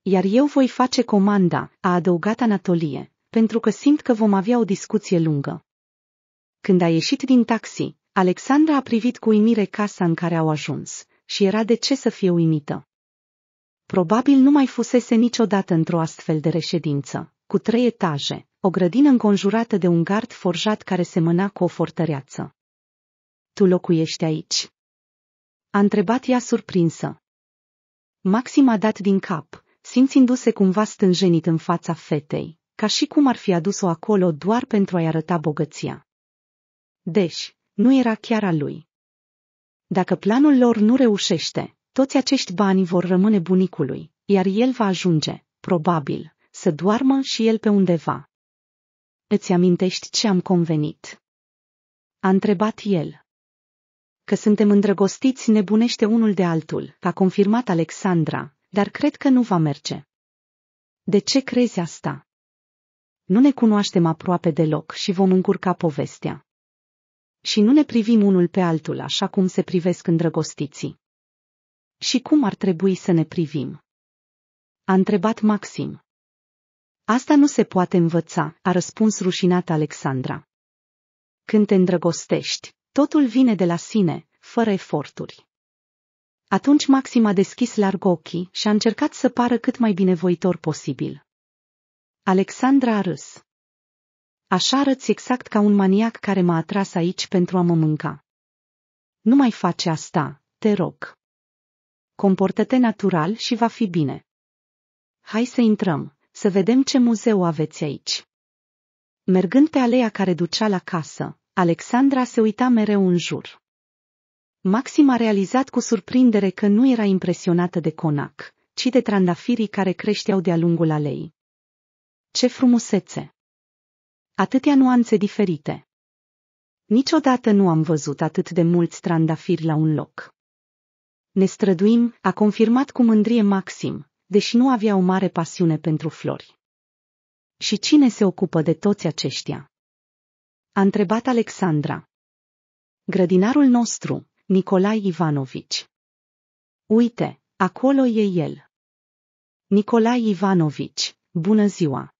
Iar eu voi face comanda, a adăugat Anatolie, pentru că simt că vom avea o discuție lungă. Când a ieșit din taxi, Alexandra a privit cu uimire casa în care au ajuns și era de ce să fie uimită. Probabil nu mai fusese niciodată într-o astfel de reședință, cu trei etaje, o grădină înconjurată de un gard forjat care semăna cu o fortăreață. Tu locuiești aici? A întrebat ea surprinsă. Maxim a dat din cap, simțindu-se cumva stânjenit în fața fetei, ca și cum ar fi adus-o acolo doar pentru a-i arăta bogăția. Deci, nu era chiar a lui. Dacă planul lor nu reușește, toți acești bani vor rămâne bunicului, iar el va ajunge, probabil, să doarmă și el pe undeva. Îți amintești ce am convenit? A întrebat el. Că suntem îndrăgostiți nebunește unul de altul, a confirmat Alexandra, dar cred că nu va merge. De ce crezi asta? Nu ne cunoaștem aproape deloc și vom încurca povestea și nu ne privim unul pe altul așa cum se privesc îndrăgostiții. Și cum ar trebui să ne privim? A întrebat Maxim. Asta nu se poate învăța, a răspuns rușinat Alexandra. Când te îndrăgostești, totul vine de la sine, fără eforturi. Atunci Maxim a deschis larg ochii și a încercat să pară cât mai binevoitor posibil. Alexandra a râs. Așa arăți exact ca un maniac care m-a atras aici pentru a mă mânca. Nu mai face asta, te rog. Comportă-te natural și va fi bine. Hai să intrăm, să vedem ce muzeu aveți aici. Mergând pe aleea care ducea la casă, Alexandra se uita mereu în jur. Maxim a realizat cu surprindere că nu era impresionată de conac, ci de trandafirii care creșteau de-a lungul alei. Ce frumusețe! Atâtea nuanțe diferite. Niciodată nu am văzut atât de mulți trandafiri la un loc. Ne străduim, a confirmat cu mândrie Maxim, deși nu avea o mare pasiune pentru flori. Și cine se ocupă de toți aceștia? A întrebat Alexandra. Grădinarul nostru, Nicolai Ivanovici. Uite, acolo e el. Nicolai Ivanovici, bună ziua!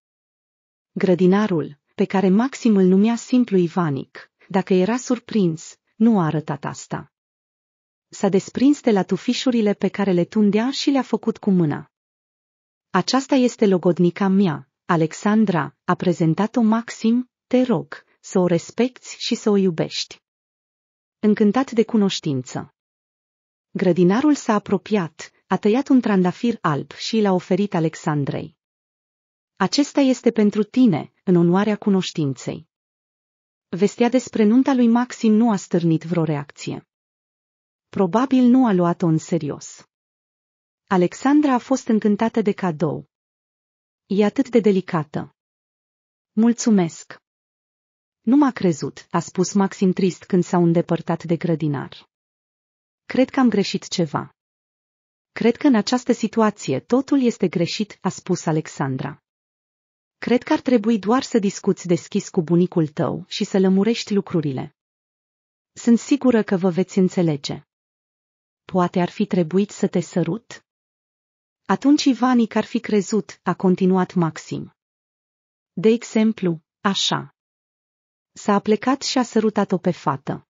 Grădinarul, pe care Maxim îl numea simplu Ivanic, dacă era surprins, nu a arătat asta. S-a desprins de la tufișurile pe care le tundea și le-a făcut cu mâna. Aceasta este logodnica mea, Alexandra, a prezentat-o Maxim, te rog, să o respecti și să o iubești. Încântat de cunoștință. Grădinarul s-a apropiat, a tăiat un trandafir alb și l-a oferit Alexandrei. Acesta este pentru tine, în onoarea cunoștinței. Vestea despre nunta lui Maxim nu a stârnit vreo reacție. Probabil nu a luat-o în serios. Alexandra a fost încântată de cadou. E atât de delicată. Mulțumesc. Nu m-a crezut, a spus Maxim trist când s-au îndepărtat de grădinar. Cred că am greșit ceva. Cred că în această situație totul este greșit, a spus Alexandra. Cred că ar trebui doar să discuți deschis cu bunicul tău și să lămurești lucrurile. Sunt sigură că vă veți înțelege. Poate ar fi trebuit să te sărut? Atunci Ivanic ar fi crezut, a continuat Maxim. De exemplu, așa. S-a plecat și a sărutat-o pe fată.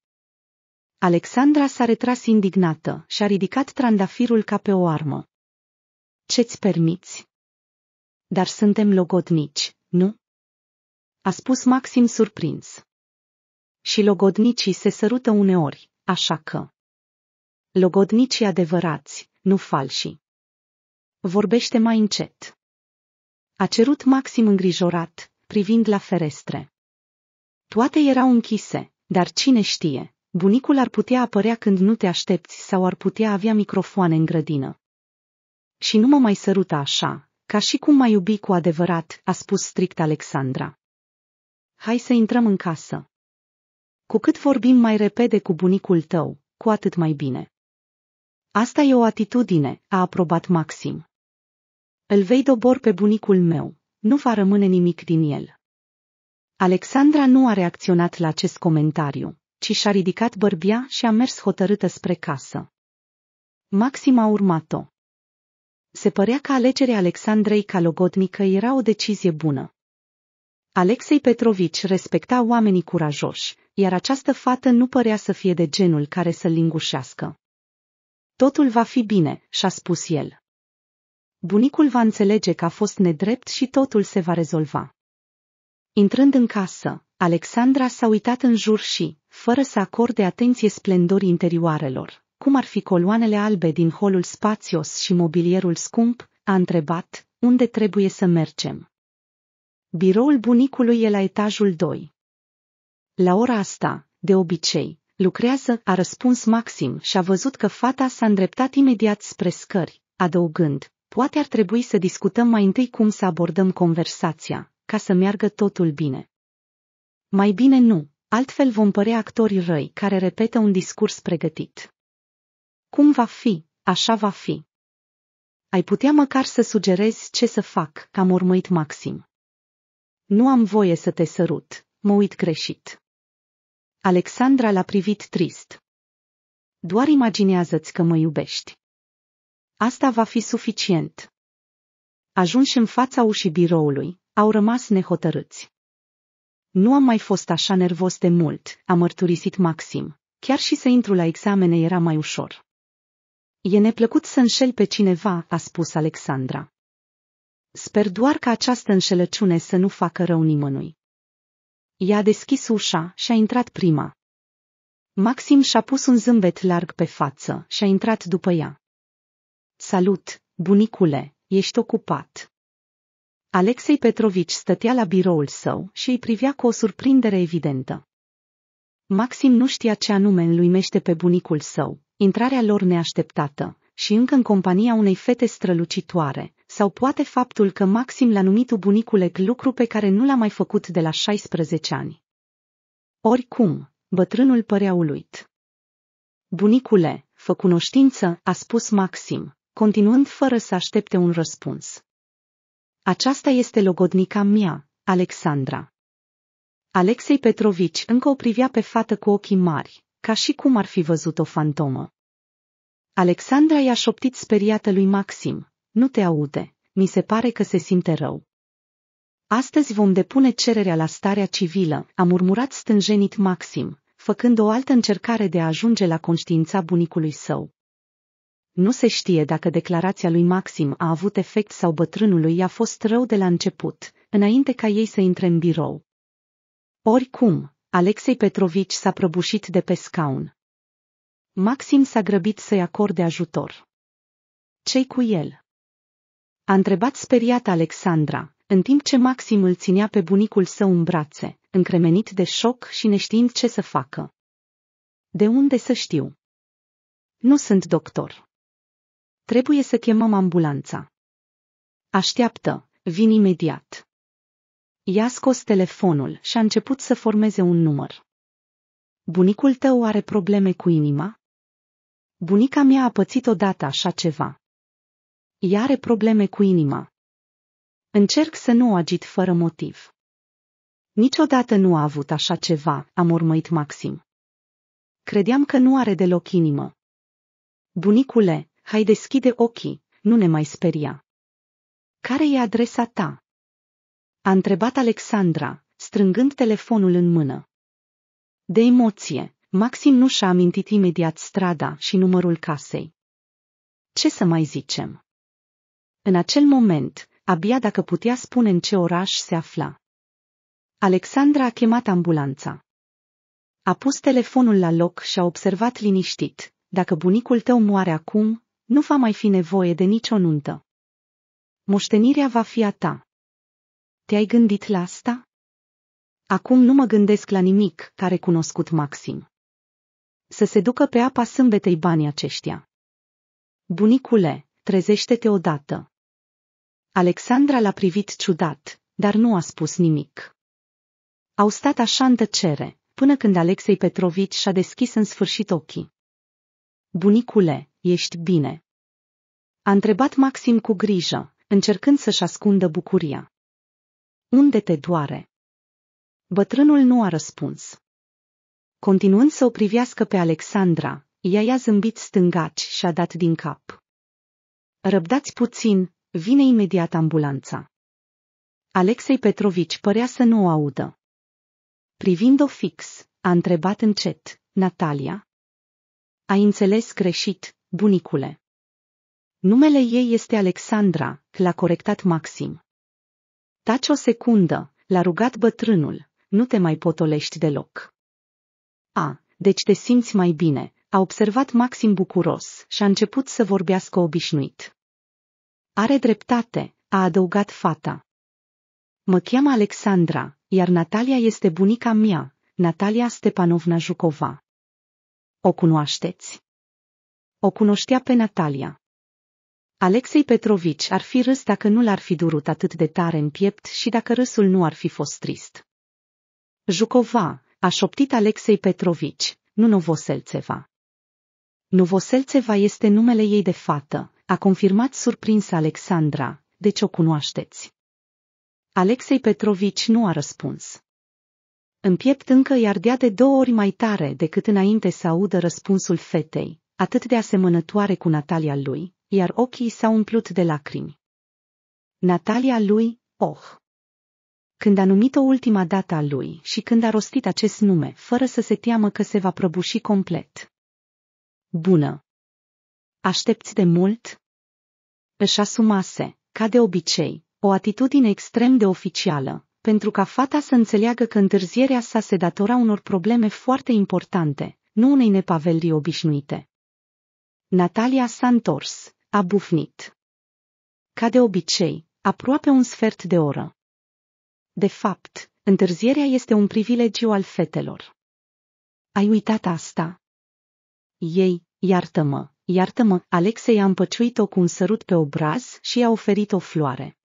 Alexandra s-a retras indignată și a ridicat trandafirul ca pe o armă. Ce-ți permiți? Dar suntem logodnici, nu? A spus Maxim surprins. Și logodnicii se sărută uneori, așa că... Logodnicii adevărați, nu falși. Vorbește mai încet. A cerut Maxim îngrijorat, privind la ferestre. Toate erau închise, dar cine știe, bunicul ar putea apărea când nu te aștepți sau ar putea avea microfoane în grădină. Și nu mă mai săruta așa, ca și cum mai iubi cu adevărat, a spus strict Alexandra. Hai să intrăm în casă. Cu cât vorbim mai repede cu bunicul tău, cu atât mai bine. Asta e o atitudine, a aprobat Maxim. Îl vei dobor pe bunicul meu, nu va rămâne nimic din el. Alexandra nu a reacționat la acest comentariu, ci și-a ridicat bărbia și a mers hotărâtă spre casă. Maxim a urmat-o se părea că alegerea Alexandrei ca logodnică era o decizie bună. Alexei Petrovici respecta oamenii curajoși, iar această fată nu părea să fie de genul care să lingușească. Totul va fi bine, și-a spus el. Bunicul va înțelege că a fost nedrept și totul se va rezolva. Intrând în casă, Alexandra s-a uitat în jur și, fără să acorde atenție splendorii interioarelor, cum ar fi coloanele albe din holul spațios și mobilierul scump, a întrebat, unde trebuie să mergem. Biroul bunicului e la etajul 2. La ora asta, de obicei, lucrează, a răspuns Maxim și a văzut că fata s-a îndreptat imediat spre scări, adăugând, poate ar trebui să discutăm mai întâi cum să abordăm conversația, ca să meargă totul bine. Mai bine nu, altfel vom părea actori răi care repetă un discurs pregătit. Cum va fi, așa va fi. Ai putea măcar să sugerezi ce să fac, că am Maxim. Nu am voie să te sărut, mă uit greșit. Alexandra l-a privit trist. Doar imaginează-ți că mă iubești. Asta va fi suficient. Ajunși în fața ușii biroului, au rămas nehotărâți. Nu am mai fost așa nervos de mult, a mărturisit Maxim. Chiar și să intru la examene era mai ușor. E neplăcut să înșeli pe cineva, a spus Alexandra. Sper doar ca această înșelăciune să nu facă rău nimănui. Ea a deschis ușa și a intrat prima. Maxim și-a pus un zâmbet larg pe față și a intrat după ea. Salut, bunicule, ești ocupat. Alexei Petrovici stătea la biroul său și îi privea cu o surprindere evidentă. Maxim nu știa ce anume înluimește pe bunicul său, intrarea lor neașteptată, și încă în compania unei fete strălucitoare, sau poate faptul că Maxim l-a numit bunicule lucru pe care nu l-a mai făcut de la 16 ani. Oricum, bătrânul părea uluit. Bunicule, fă cunoștință, a spus Maxim, continuând fără să aștepte un răspuns. Aceasta este logodnica mea, Alexandra. Alexei Petrovici încă o privea pe fată cu ochii mari, ca și cum ar fi văzut o fantomă. Alexandra i-a șoptit speriată lui Maxim, nu te aude, mi se pare că se simte rău. Astăzi vom depune cererea la starea civilă, a murmurat stânjenit Maxim, făcând o altă încercare de a ajunge la conștiința bunicului său. Nu se știe dacă declarația lui Maxim a avut efect sau bătrânului i-a fost rău de la început, înainte ca ei să intre în birou. Oricum, Alexei Petrovici s-a prăbușit de pe scaun. Maxim s-a grăbit să-i acorde ajutor. Cei cu el? A întrebat speriat Alexandra, în timp ce Maxim îl ținea pe bunicul său în brațe, încremenit de șoc și neștiind ce să facă. De unde să știu? Nu sunt doctor. Trebuie să chemăm ambulanța. Așteaptă, vin imediat. I-a scos telefonul și a început să formeze un număr. Bunicul tău are probleme cu inima? Bunica mea a pățit odată așa ceva. Ea are probleme cu inima. Încerc să nu o agit fără motiv. Niciodată nu a avut așa ceva, am urmăit Maxim. Credeam că nu are deloc inimă. Bunicule, hai deschide ochii, nu ne mai speria. Care e adresa ta? A întrebat Alexandra, strângând telefonul în mână. De emoție, Maxim nu și-a amintit imediat strada și numărul casei. Ce să mai zicem? În acel moment, abia dacă putea spune în ce oraș se afla. Alexandra a chemat ambulanța. A pus telefonul la loc și a observat liniștit, dacă bunicul tău moare acum, nu va mai fi nevoie de nicio nuntă. Moștenirea va fi a ta. Te-ai gândit la asta? Acum nu mă gândesc la nimic, care cunoscut Maxim. Să se ducă pe apa sâmbetei banii aceștia. Bunicule, trezește-te odată. Alexandra l-a privit ciudat, dar nu a spus nimic. Au stat așa în tăcere, până când Alexei Petrovici și-a deschis în sfârșit ochii. Bunicule, ești bine. A întrebat Maxim cu grijă, încercând să-și ascundă bucuria. Unde te doare? Bătrânul nu a răspuns. Continuând să o privească pe Alexandra, ea i-a zâmbit stângaci și a dat din cap. Răbdați puțin, vine imediat ambulanța. Alexei Petrovici părea să nu o audă. Privind-o fix, a întrebat încet, Natalia. Ai înțeles greșit, bunicule. Numele ei este Alexandra, l-a corectat Maxim. Taci o secundă, l-a rugat bătrânul, nu te mai potolești deloc. A, deci te simți mai bine, a observat Maxim bucuros și a început să vorbească obișnuit. Are dreptate, a adăugat fata. Mă cheamă Alexandra, iar Natalia este bunica mea, Natalia Stepanovna Jucova. O cunoașteți? O cunoștea pe Natalia. Alexei Petrovici ar fi râs dacă nu l-ar fi durut atât de tare în piept și dacă râsul nu ar fi fost trist. Jucova, a șoptit Alexei Petrovici, nu Novoselțeva. Novoselțeva este numele ei de fată, a confirmat surprinsă Alexandra, deci o cunoașteți. Alexei Petrovici nu a răspuns. În piept încă i dea de două ori mai tare decât înainte să audă răspunsul fetei, atât de asemănătoare cu Natalia lui, iar ochii s-au umplut de lacrimi. Natalia lui, oh! Când a numit-o ultima dată a lui și când a rostit acest nume, fără să se teamă că se va prăbuși complet. Bună! Aștepți de mult? Își asumase, ca de obicei, o atitudine extrem de oficială, pentru ca fata să înțeleagă că întârzierea sa se datora unor probleme foarte importante, nu unei nepavelrii obișnuite. Natalia s-a întors, a bufnit. Ca de obicei, aproape un sfert de oră. De fapt, întârzierea este un privilegiu al fetelor. Ai uitat asta? Ei, iartă-mă, iartă-mă, Alexei a împăciuit-o cu un sărut pe obraz și i-a oferit o floare.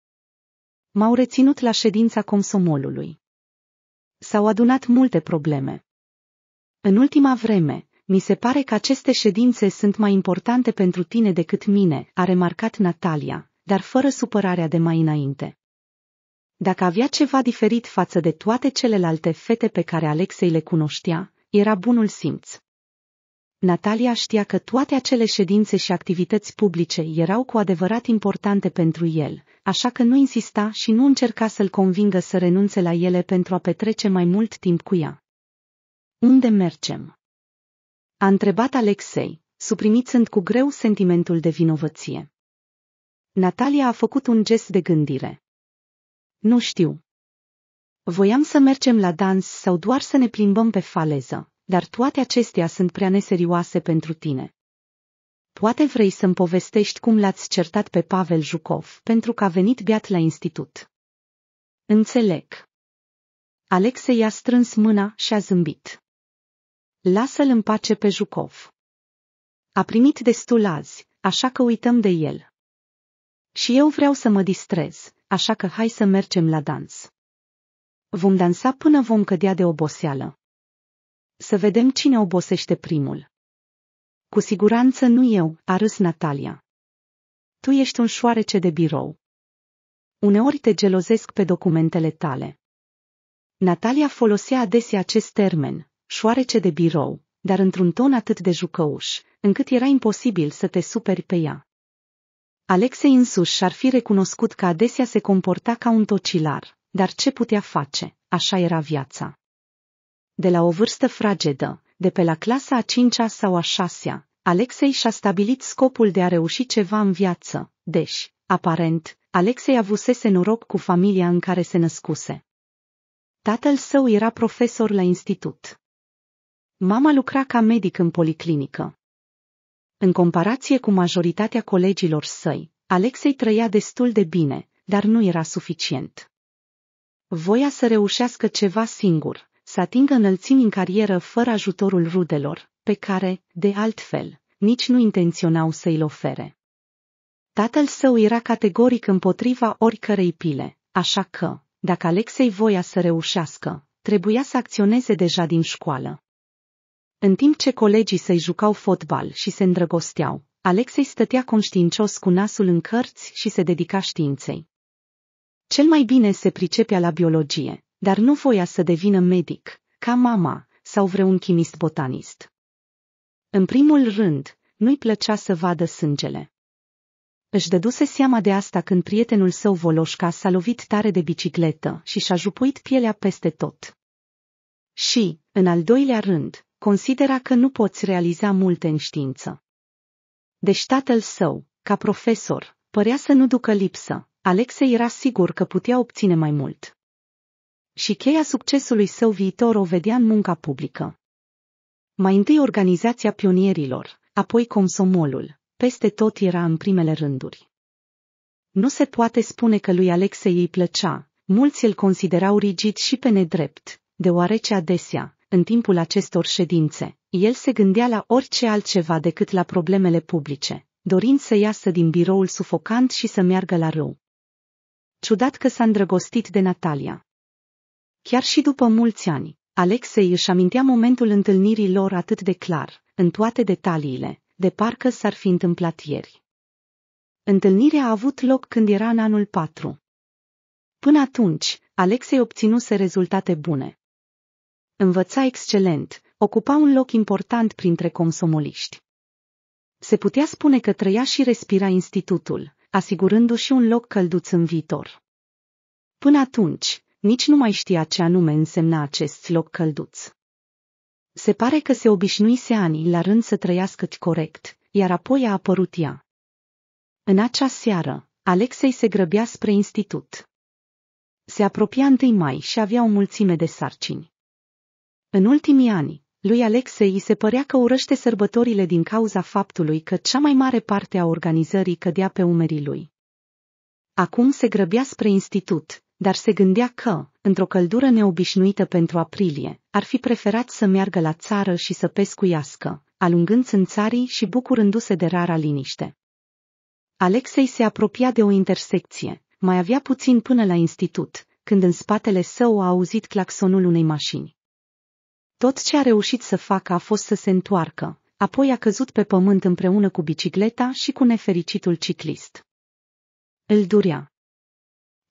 M-au reținut la ședința consomolului. S-au adunat multe probleme. În ultima vreme, mi se pare că aceste ședințe sunt mai importante pentru tine decât mine, a remarcat Natalia, dar fără supărarea de mai înainte. Dacă avea ceva diferit față de toate celelalte fete pe care Alexei le cunoștea, era bunul simț. Natalia știa că toate acele ședințe și activități publice erau cu adevărat importante pentru el, așa că nu insista și nu încerca să-l convingă să renunțe la ele pentru a petrece mai mult timp cu ea. Unde mergem? A întrebat Alexei, suprimițând cu greu sentimentul de vinovăție. Natalia a făcut un gest de gândire. Nu știu. Voiam să mergem la dans sau doar să ne plimbăm pe faleză, dar toate acestea sunt prea neserioase pentru tine. Poate vrei să-mi povestești cum l-ați certat pe Pavel Jucov pentru că a venit beat la institut. Înțeleg. Alexei a strâns mâna și a zâmbit. Lasă-l în pace pe Jucov. A primit destul azi, așa că uităm de el. Și eu vreau să mă distrez, așa că hai să mergem la dans. Vom dansa până vom cădea de oboseală. Să vedem cine obosește primul. Cu siguranță nu eu, a râs Natalia. Tu ești un șoarece de birou. Uneori te gelozesc pe documentele tale. Natalia folosea adesea acest termen, șoarece de birou, dar într-un ton atât de jucăuș, încât era imposibil să te superi pe ea. Alexei însuși ar fi recunoscut că adesea se comporta ca un tocilar, dar ce putea face, așa era viața. De la o vârstă fragedă, de pe la clasa a cincea sau a șasea, Alexei și-a stabilit scopul de a reuși ceva în viață, deși, aparent, Alexei avusese noroc cu familia în care se născuse. Tatăl său era profesor la institut. Mama lucra ca medic în policlinică. În comparație cu majoritatea colegilor săi, Alexei trăia destul de bine, dar nu era suficient. Voia să reușească ceva singur, să atingă înălțimi în carieră fără ajutorul rudelor, pe care, de altfel, nici nu intenționau să-i ofere. Tatăl său era categoric împotriva oricărei pile, așa că, dacă Alexei voia să reușească, trebuia să acționeze deja din școală. În timp ce colegii săi jucau fotbal și se îndrăgosteau, Alexei stătea conștiincios cu nasul în cărți și se dedica științei. Cel mai bine se pricepea la biologie, dar nu voia să devină medic, ca mama sau vreun chimist botanist. În primul rând, nu-i plăcea să vadă sângele. Își dăduse seama de asta când prietenul său Voloșca s-a lovit tare de bicicletă și și-a jupuit pielea peste tot. Și, în al doilea rând, considera că nu poți realiza multe în știință. Deci tatăl său, ca profesor, părea să nu ducă lipsă, Alexei era sigur că putea obține mai mult. Și cheia succesului său viitor o vedea în munca publică. Mai întâi organizația pionierilor, apoi consomolul, peste tot era în primele rânduri. Nu se poate spune că lui Alexei îi plăcea, mulți îl considerau rigid și pe nedrept, deoarece adesea, în timpul acestor ședințe, el se gândea la orice altceva decât la problemele publice, dorind să iasă din biroul sufocant și să meargă la râu. Ciudat că s-a îndrăgostit de Natalia. Chiar și după mulți ani, Alexei își amintea momentul întâlnirii lor atât de clar, în toate detaliile, de parcă s-ar fi întâmplat ieri. Întâlnirea a avut loc când era în anul 4. Până atunci, Alexei obținuse rezultate bune, Învăța excelent, ocupa un loc important printre consomoliști. Se putea spune că trăia și respira institutul, asigurându-și un loc călduț în viitor. Până atunci, nici nu mai știa ce anume însemna acest loc călduț. Se pare că se obișnuise ani la rând să trăiască corect, iar apoi a apărut ea. În acea seară, Alexei se grăbea spre institut. Se apropia întâi mai și avea o mulțime de sarcini. În ultimii ani, lui Alexei îi se părea că urăște sărbătorile din cauza faptului că cea mai mare parte a organizării cădea pe umerii lui. Acum se grăbea spre institut, dar se gândea că, într-o căldură neobișnuită pentru aprilie, ar fi preferat să meargă la țară și să pescuiască, alungând țarii și bucurându-se de rara liniște. Alexei se apropia de o intersecție, mai avea puțin până la institut, când în spatele său a auzit claxonul unei mașini. Tot ce a reușit să facă a fost să se întoarcă, apoi a căzut pe pământ împreună cu bicicleta și cu nefericitul ciclist. Îl durea.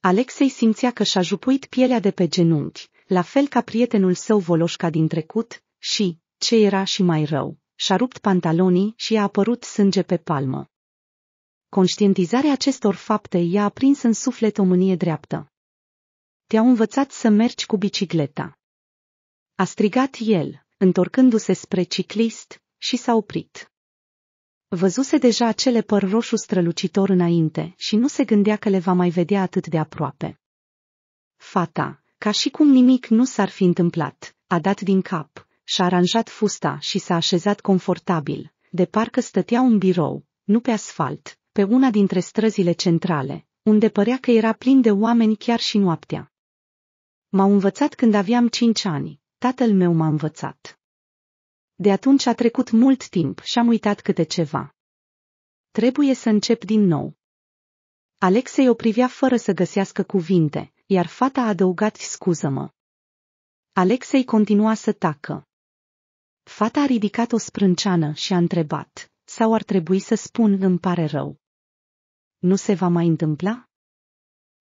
Alexei simțea că și-a jupuit pielea de pe genunchi, la fel ca prietenul său Voloșca din trecut, și, ce era și mai rău, și-a rupt pantalonii și a apărut sânge pe palmă. Conștientizarea acestor fapte i-a aprins în suflet o mânie dreaptă. Te-au învățat să mergi cu bicicleta. A strigat el, întorcându-se spre ciclist, și s-a oprit. Văzuse deja acele păr roșu strălucitor înainte și nu se gândea că le va mai vedea atât de aproape. Fata, ca și cum nimic nu s-ar fi întâmplat, a dat din cap, și-a aranjat fusta și s-a așezat confortabil, de parcă stătea un birou, nu pe asfalt, pe una dintre străzile centrale, unde părea că era plin de oameni chiar și noaptea. M-au învățat când aveam cinci ani, tatăl meu m-a învățat. De atunci a trecut mult timp și am uitat câte ceva. Trebuie să încep din nou. Alexei o privea fără să găsească cuvinte, iar fata a adăugat scuză-mă. Alexei continua să tacă. Fata a ridicat o sprânceană și a întrebat, sau ar trebui să spun îmi pare rău. Nu se va mai întâmpla?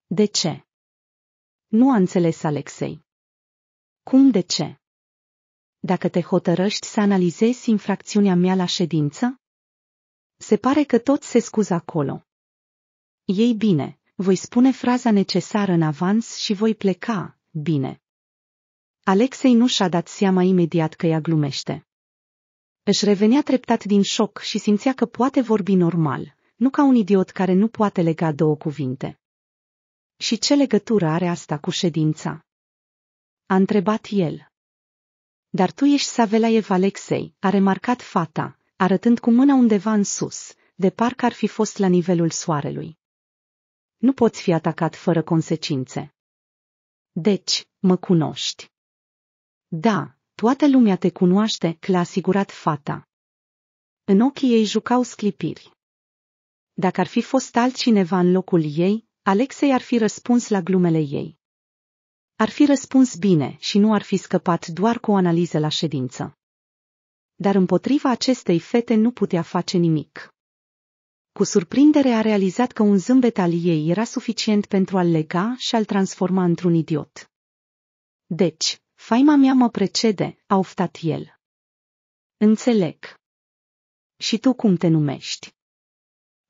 De ce? Nu a înțeles Alexei. Cum de ce? Dacă te hotărăști să analizezi infracțiunea mea la ședință? Se pare că toți se scuză acolo. Ei bine, voi spune fraza necesară în avans și voi pleca, bine. Alexei nu și-a dat seama imediat că ea glumește. Își revenea treptat din șoc și simțea că poate vorbi normal, nu ca un idiot care nu poate lega două cuvinte. Și ce legătură are asta cu ședința? a întrebat el. Dar tu ești Savelaev Alexei, a remarcat fata, arătând cu mâna undeva în sus, de parcă ar fi fost la nivelul soarelui. Nu poți fi atacat fără consecințe. Deci, mă cunoști. Da, toată lumea te cunoaște, l-a asigurat fata. În ochii ei jucau sclipiri. Dacă ar fi fost altcineva în locul ei, Alexei ar fi răspuns la glumele ei. Ar fi răspuns bine și nu ar fi scăpat doar cu o analiză la ședință. Dar împotriva acestei fete nu putea face nimic. Cu surprindere a realizat că un zâmbet al ei era suficient pentru a-l lega și a-l transforma într-un idiot. Deci, faima mea mă precede, a oftat el. Înțeleg. Și tu cum te numești?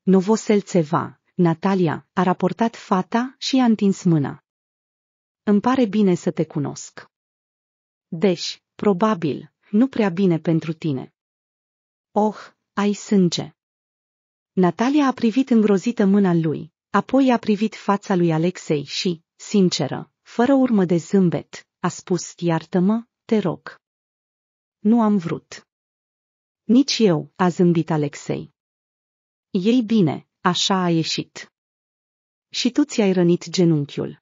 Novoselțeva, Natalia, a raportat fata și i-a întins mâna. Îmi pare bine să te cunosc. Deci, probabil, nu prea bine pentru tine. Oh, ai sânge. Natalia a privit îngrozită mâna lui, apoi a privit fața lui Alexei și, sinceră, fără urmă de zâmbet, a spus, iartă-mă, te rog. Nu am vrut. Nici eu, a zâmbit Alexei. Ei bine, așa a ieșit. Și tu ți-ai rănit genunchiul.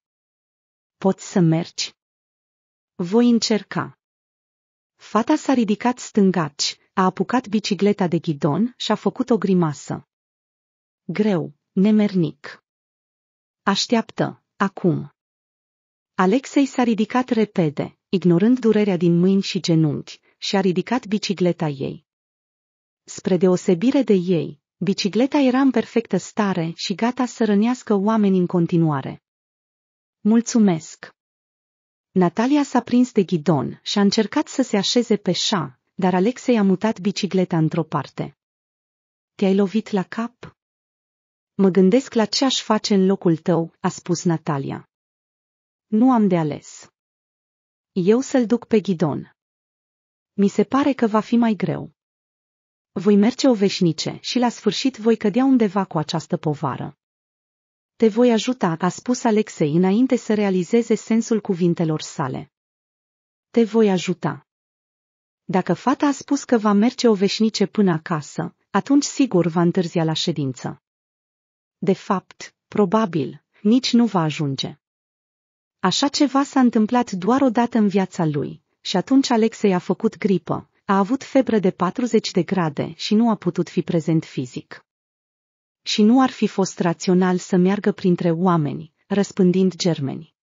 Poți să mergi? Voi încerca. Fata s-a ridicat stângaci, a apucat bicicleta de ghidon și a făcut o grimasă. Greu, nemernic. Așteaptă, acum. Alexei s-a ridicat repede, ignorând durerea din mâini și genunchi, și a ridicat bicicleta ei. Spre deosebire de ei, bicicleta era în perfectă stare și gata să rănească oameni în continuare. Mulțumesc! Natalia s-a prins de ghidon și a încercat să se așeze pe șa, dar Alexei a mutat bicicleta într-o parte. Te-ai lovit la cap? Mă gândesc la ce aș face în locul tău, a spus Natalia. Nu am de ales. Eu să-l duc pe ghidon. Mi se pare că va fi mai greu. Voi merge o veșnice și la sfârșit voi cădea undeva cu această povară. Te voi ajuta, a spus Alexei înainte să realizeze sensul cuvintelor sale. Te voi ajuta. Dacă fata a spus că va merge o veșnice până acasă, atunci sigur va întârzia la ședință. De fapt, probabil, nici nu va ajunge. Așa ceva s-a întâmplat doar odată în viața lui, și atunci Alexei a făcut gripă, a avut febră de 40 de grade și nu a putut fi prezent fizic și nu ar fi fost rațional să meargă printre oameni, răspândind germeni.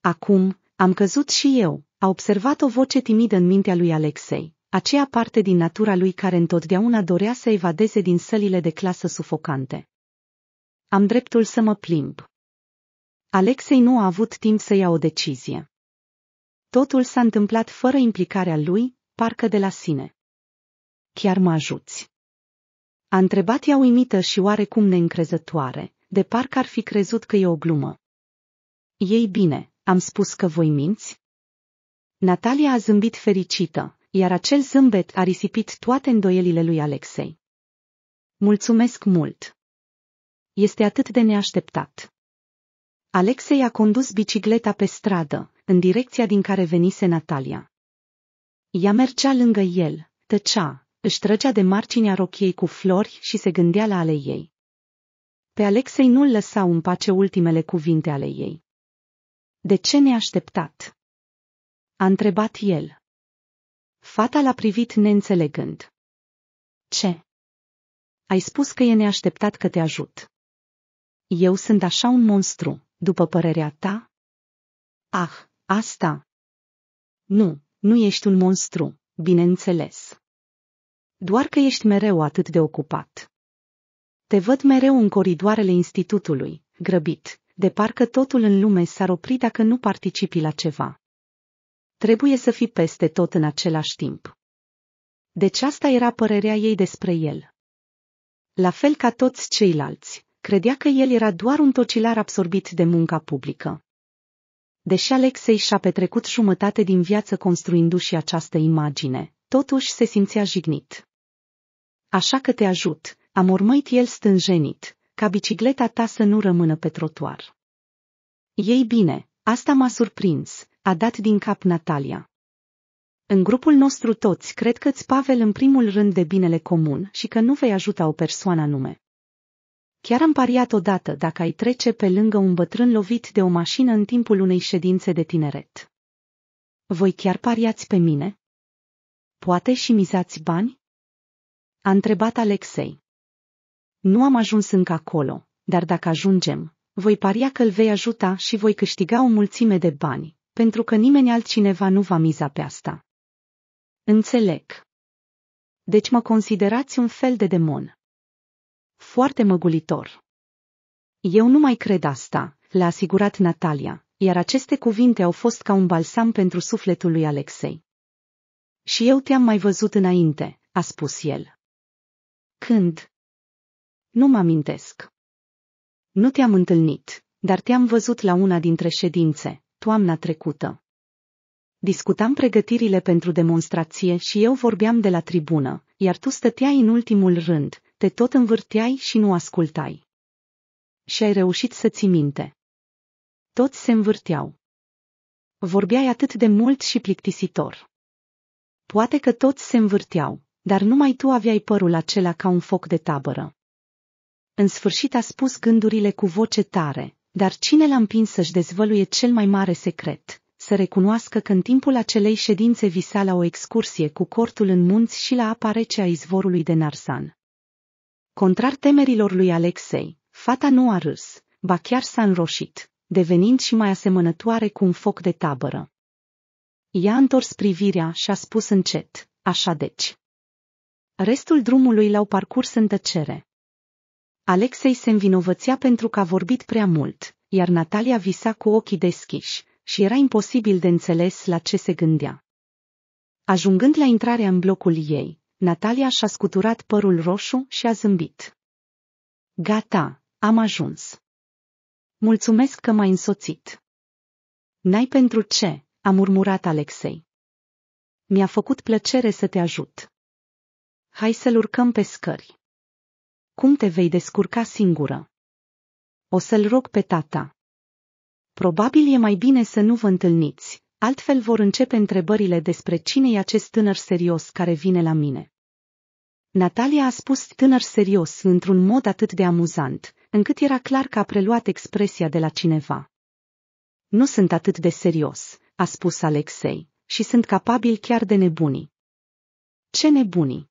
Acum, am căzut și eu, a observat o voce timidă în mintea lui Alexei, aceea parte din natura lui care întotdeauna dorea să evadeze din sălile de clasă sufocante. Am dreptul să mă plimb. Alexei nu a avut timp să ia o decizie. Totul s-a întâmplat fără implicarea lui, parcă de la sine. Chiar mă ajuți. A întrebat ea uimită și oarecum neîncrezătoare, de parcă ar fi crezut că e o glumă. Ei bine, am spus că voi minți? Natalia a zâmbit fericită, iar acel zâmbet a risipit toate îndoielile lui Alexei. Mulțumesc mult! Este atât de neașteptat. Alexei a condus bicicleta pe stradă, în direcția din care venise Natalia. Ea mergea lângă el, tăcea, își trăgea de marginea rochiei cu flori și se gândea la ale ei. Pe Alexei nu-l lăsau în pace ultimele cuvinte ale ei. De ce așteptat? A întrebat el. Fata l-a privit neînțelegând. Ce? Ai spus că e neașteptat că te ajut. Eu sunt așa un monstru, după părerea ta? Ah, asta. Nu, nu ești un monstru, bineînțeles. Doar că ești mereu atât de ocupat. Te văd mereu în coridoarele institutului, grăbit, de parcă totul în lume s-ar opri dacă nu participi la ceva. Trebuie să fii peste tot în același timp. Deci asta era părerea ei despre el. La fel ca toți ceilalți, credea că el era doar un tocilar absorbit de munca publică. Deși Alexei și-a petrecut jumătate din viață construindu-și această imagine, Totuși se simțea jignit. Așa că te ajut, a mormăit el stânjenit, ca bicicleta ta să nu rămână pe trotuar. Ei bine, asta m-a surprins, a dat din cap Natalia. În grupul nostru toți cred că-ți Pavel în primul rând de binele comun și că nu vei ajuta o persoană anume. Chiar am pariat odată dacă ai trece pe lângă un bătrân lovit de o mașină în timpul unei ședințe de tineret. Voi chiar pariați pe mine? Poate și mizați bani? A întrebat Alexei. Nu am ajuns încă acolo, dar dacă ajungem, voi paria că îl vei ajuta și voi câștiga o mulțime de bani, pentru că nimeni altcineva nu va miza pe asta. Înțeleg. Deci mă considerați un fel de demon. Foarte măgulitor. Eu nu mai cred asta, l-a asigurat Natalia, iar aceste cuvinte au fost ca un balsam pentru sufletul lui Alexei. Și eu te-am mai văzut înainte, a spus el. Când? Nu mă amintesc. Nu te-am întâlnit, dar te-am văzut la una dintre ședințe, toamna trecută. Discutam pregătirile pentru demonstrație și eu vorbeam de la tribună, iar tu stăteai în ultimul rând, te tot învârteai și nu ascultai. Și ai reușit să ții minte. Toți se învârteau. Vorbeai atât de mult și plictisitor. Poate că toți se învârteau, dar numai tu aveai părul acela ca un foc de tabără. În sfârșit a spus gândurile cu voce tare, dar cine l-a împins să-și dezvăluie cel mai mare secret? Să recunoască că în timpul acelei ședințe visa la o excursie cu cortul în munți și la apa rece a izvorului de Narsan. Contrar temerilor lui Alexei, fata nu a râs, ba chiar s-a înroșit, devenind și mai asemănătoare cu un foc de tabără. I-a întors privirea și a spus încet, așa deci. Restul drumului l-au parcurs în tăcere. Alexei se învinovățea pentru că a vorbit prea mult, iar Natalia visa cu ochii deschiși și era imposibil de înțeles la ce se gândea. Ajungând la intrarea în blocul ei, Natalia și-a scuturat părul roșu și a zâmbit. Gata, am ajuns. Mulțumesc că m-ai însoțit. N-ai pentru ce, a murmurat Alexei. Mi-a făcut plăcere să te ajut. Hai să-l urcăm pe scări. Cum te vei descurca singură? O să-l rog pe tata. Probabil e mai bine să nu vă întâlniți, altfel vor începe întrebările despre cine e acest tânăr serios care vine la mine. Natalia a spus tânăr serios într-un mod atât de amuzant, încât era clar că a preluat expresia de la cineva. Nu sunt atât de serios, a spus Alexei, și sunt capabil chiar de nebuni. Ce nebuni?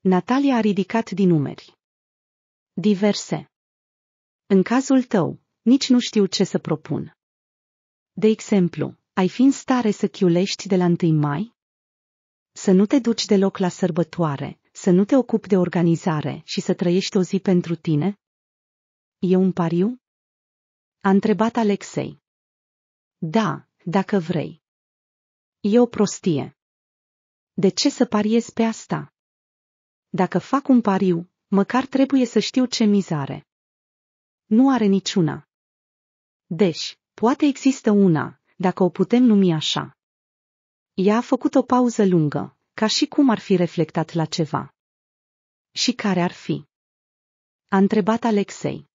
Natalia a ridicat din numeri. Diverse. În cazul tău, nici nu știu ce să propun. De exemplu, ai fi în stare să chiulești de la 1 mai? Să nu te duci deloc la sărbătoare, să nu te ocupi de organizare și să trăiești o zi pentru tine? E un pariu? A întrebat Alexei. Da, dacă vrei. E o prostie. De ce să pariez pe asta? Dacă fac un pariu, măcar trebuie să știu ce mizare. Nu are niciuna. Deci, poate există una, dacă o putem numi așa. Ea a făcut o pauză lungă, ca și cum ar fi reflectat la ceva. Și care ar fi? A întrebat Alexei.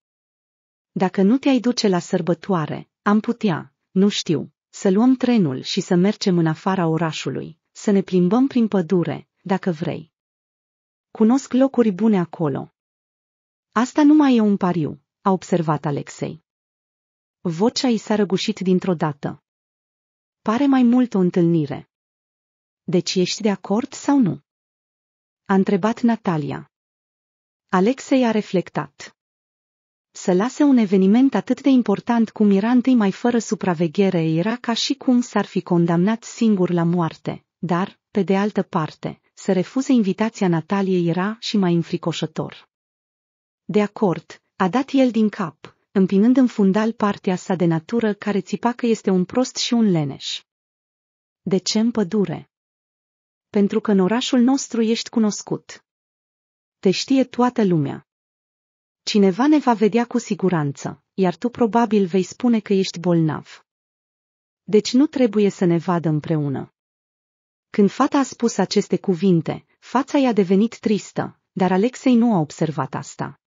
Dacă nu te-ai duce la sărbătoare, am putea, nu știu, să luăm trenul și să mergem în afara orașului, să ne plimbăm prin pădure, dacă vrei. Cunosc locuri bune acolo. Asta nu mai e un pariu, a observat Alexei. Vocea i s-a răgușit dintr-o dată. Pare mai mult o întâlnire. Deci ești de acord sau nu? A întrebat Natalia. Alexei a reflectat să lase un eveniment atât de important cum era întâi mai fără supraveghere era ca și cum s-ar fi condamnat singur la moarte, dar, pe de altă parte, să refuze invitația Nataliei era și mai înfricoșător. De acord, a dat el din cap, împinând în fundal partea sa de natură care țipa că este un prost și un leneș. De ce în pădure? Pentru că în orașul nostru ești cunoscut. Te știe toată lumea. Cineva ne va vedea cu siguranță, iar tu probabil vei spune că ești bolnav. Deci nu trebuie să ne vadă împreună. Când fata a spus aceste cuvinte, fața i-a devenit tristă, dar Alexei nu a observat asta.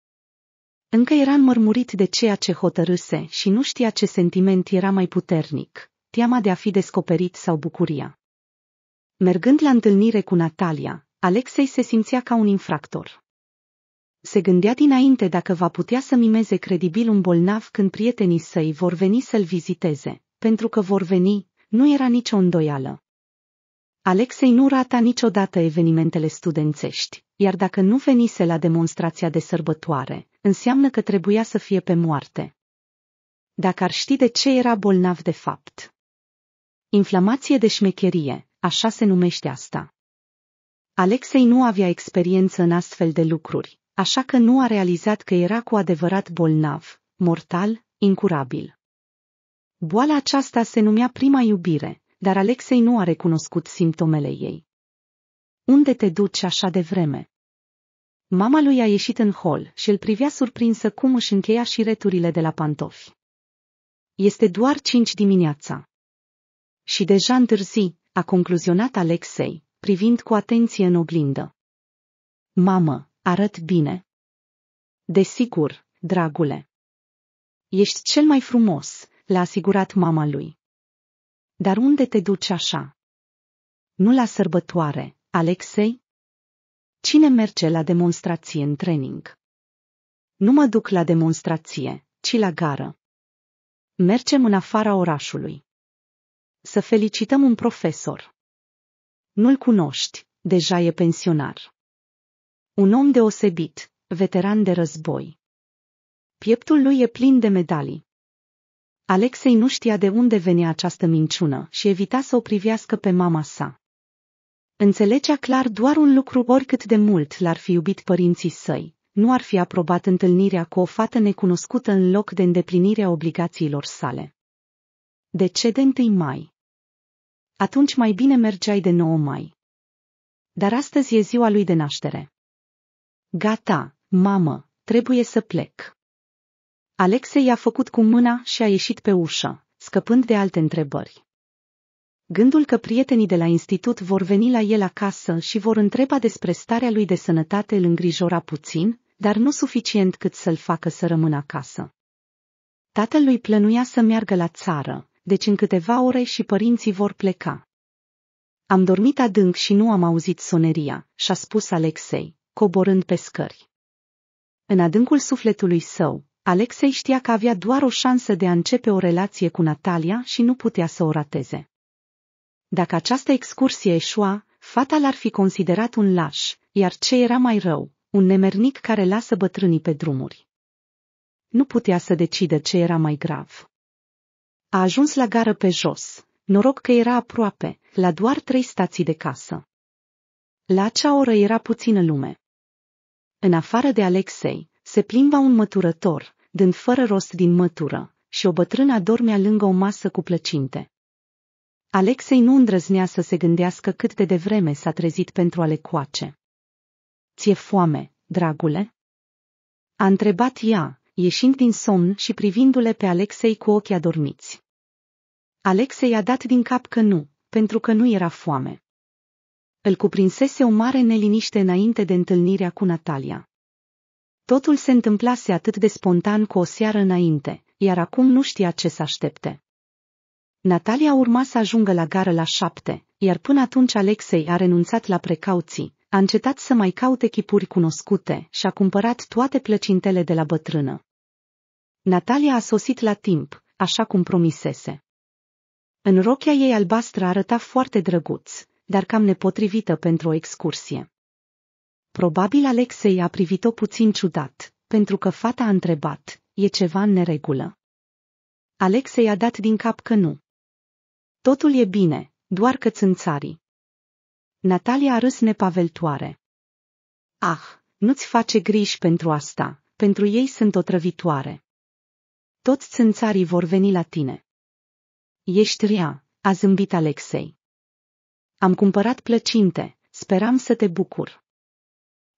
Încă era înmărmurit de ceea ce hotărâse și nu știa ce sentiment era mai puternic, teama de a fi descoperit sau bucuria. Mergând la întâlnire cu Natalia, Alexei se simțea ca un infractor se gândea dinainte dacă va putea să mimeze credibil un bolnav când prietenii săi vor veni să-l viziteze, pentru că vor veni, nu era nicio îndoială. Alexei nu rata niciodată evenimentele studențești, iar dacă nu venise la demonstrația de sărbătoare, înseamnă că trebuia să fie pe moarte. Dacă ar ști de ce era bolnav de fapt. Inflamație de șmecherie, așa se numește asta. Alexei nu avea experiență în astfel de lucruri, așa că nu a realizat că era cu adevărat bolnav, mortal, incurabil. Boala aceasta se numea prima iubire, dar Alexei nu a recunoscut simptomele ei. Unde te duci așa de vreme? Mama lui a ieșit în hol și îl privea surprinsă cum își încheia și returile de la pantofi. Este doar cinci dimineața. Și deja întârzi, a concluzionat Alexei, privind cu atenție în oglindă. Mamă, Arăt bine. Desigur, dragule. Ești cel mai frumos, l-a asigurat mama lui. Dar unde te duci așa? Nu la sărbătoare, Alexei? Cine merge la demonstrație în training? Nu mă duc la demonstrație, ci la gară. Mergem în afara orașului. Să felicităm un profesor. Nu-l cunoști, deja e pensionar. Un om deosebit, veteran de război. Pieptul lui e plin de medalii. Alexei nu știa de unde venea această minciună și evita să o privească pe mama sa. Înțelegea clar doar un lucru oricât de mult l-ar fi iubit părinții săi, nu ar fi aprobat întâlnirea cu o fată necunoscută în loc de îndeplinirea obligațiilor sale. De ce de 1 mai? Atunci mai bine mergeai de 9 mai. Dar astăzi e ziua lui de naștere. Gata, mamă, trebuie să plec. Alexei a făcut cu mâna și a ieșit pe ușă, scăpând de alte întrebări. Gândul că prietenii de la institut vor veni la el acasă și vor întreba despre starea lui de sănătate îl îngrijora puțin, dar nu suficient cât să-l facă să rămână acasă. Tatăl lui plănuia să meargă la țară, deci în câteva ore și părinții vor pleca. Am dormit adânc și nu am auzit soneria, și-a spus Alexei, coborând pe scări. În adâncul sufletului său, Alexei știa că avea doar o șansă de a începe o relație cu Natalia și nu putea să o rateze. Dacă această excursie eșua, fata l-ar fi considerat un laș, iar ce era mai rău, un nemernic care lasă bătrânii pe drumuri. Nu putea să decidă ce era mai grav. A ajuns la gară pe jos, noroc că era aproape, la doar trei stații de casă. La acea oră era puțină lume. În afară de Alexei, se plimba un măturător, dând fără rost din mătură, și o bătrână dormea lângă o masă cu plăcinte. Alexei nu îndrăznea să se gândească cât de devreme s-a trezit pentru a le coace. Ție foame, dragule? A întrebat ea, ieșind din somn și privindu-le pe Alexei cu ochii adormiți. Alexei a dat din cap că nu, pentru că nu era foame. Îl cuprinsese o mare neliniște înainte de întâlnirea cu Natalia. Totul se întâmplase atât de spontan cu o seară înainte, iar acum nu știa ce să aștepte. Natalia urma să ajungă la gară la șapte, iar până atunci Alexei a renunțat la precauții, a încetat să mai caute chipuri cunoscute și a cumpărat toate plăcintele de la bătrână. Natalia a sosit la timp, așa cum promisese. În rochia ei albastră arăta foarte drăguț, dar cam nepotrivită pentru o excursie. Probabil Alexei a privit-o puțin ciudat, pentru că fata a întrebat, e ceva în neregulă. Alexei a dat din cap că nu. Totul e bine, doar că țânțarii. Natalia a râs nepaveltoare. Ah, nu-ți face griji pentru asta, pentru ei sunt o trăvitoare. Toți țânțarii vor veni la tine. Ești rea, a zâmbit Alexei. Am cumpărat plăcinte, speram să te bucur.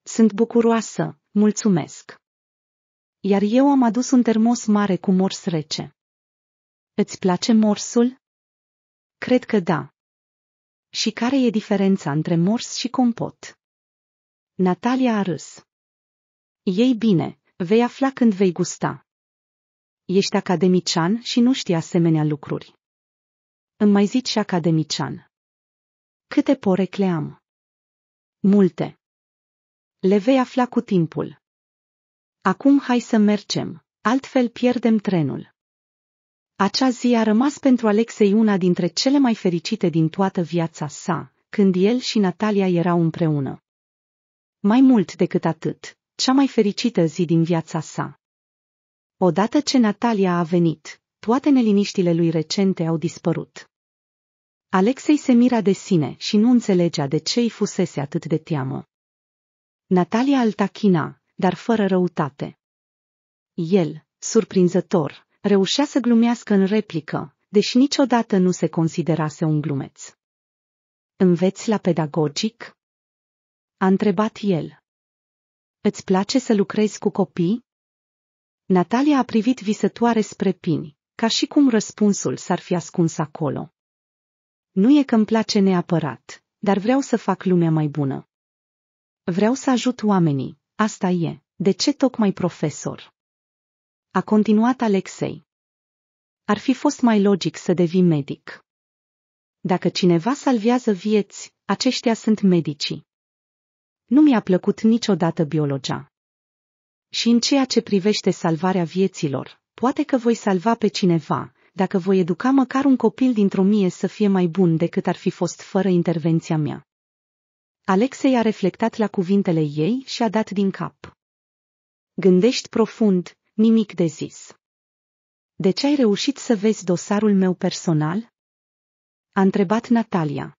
Sunt bucuroasă, mulțumesc. Iar eu am adus un termos mare cu mors rece. Îți place morsul? Cred că da. Și care e diferența între mors și compot? Natalia a râs. Ei bine, vei afla când vei gusta. Ești academician și nu știi asemenea lucruri. Îmi mai zici și academician. Câte porecle am? Multe. Le vei afla cu timpul. Acum hai să mergem, altfel pierdem trenul. Acea zi a rămas pentru Alexei una dintre cele mai fericite din toată viața sa, când el și Natalia erau împreună. Mai mult decât atât, cea mai fericită zi din viața sa. Odată ce Natalia a venit, toate neliniștile lui recente au dispărut. Alexei se mira de sine și nu înțelegea de ce îi fusese atât de teamă. Natalia îl tachina, dar fără răutate. El, surprinzător, reușea să glumească în replică, deși niciodată nu se considerase un glumeț. Înveți la pedagogic? A întrebat el. Îți place să lucrezi cu copii? Natalia a privit visătoare spre pini, ca și cum răspunsul s-ar fi ascuns acolo. Nu e că îmi place neapărat, dar vreau să fac lumea mai bună. Vreau să ajut oamenii, asta e, de ce tocmai profesor? A continuat Alexei. Ar fi fost mai logic să devii medic. Dacă cineva salvează vieți, aceștia sunt medicii. Nu mi-a plăcut niciodată biologia. Și în ceea ce privește salvarea vieților, poate că voi salva pe cineva, dacă voi educa măcar un copil dintr-o mie să fie mai bun decât ar fi fost fără intervenția mea. Alexei a reflectat la cuvintele ei și a dat din cap. Gândești profund, nimic de zis. De ce ai reușit să vezi dosarul meu personal? A întrebat Natalia.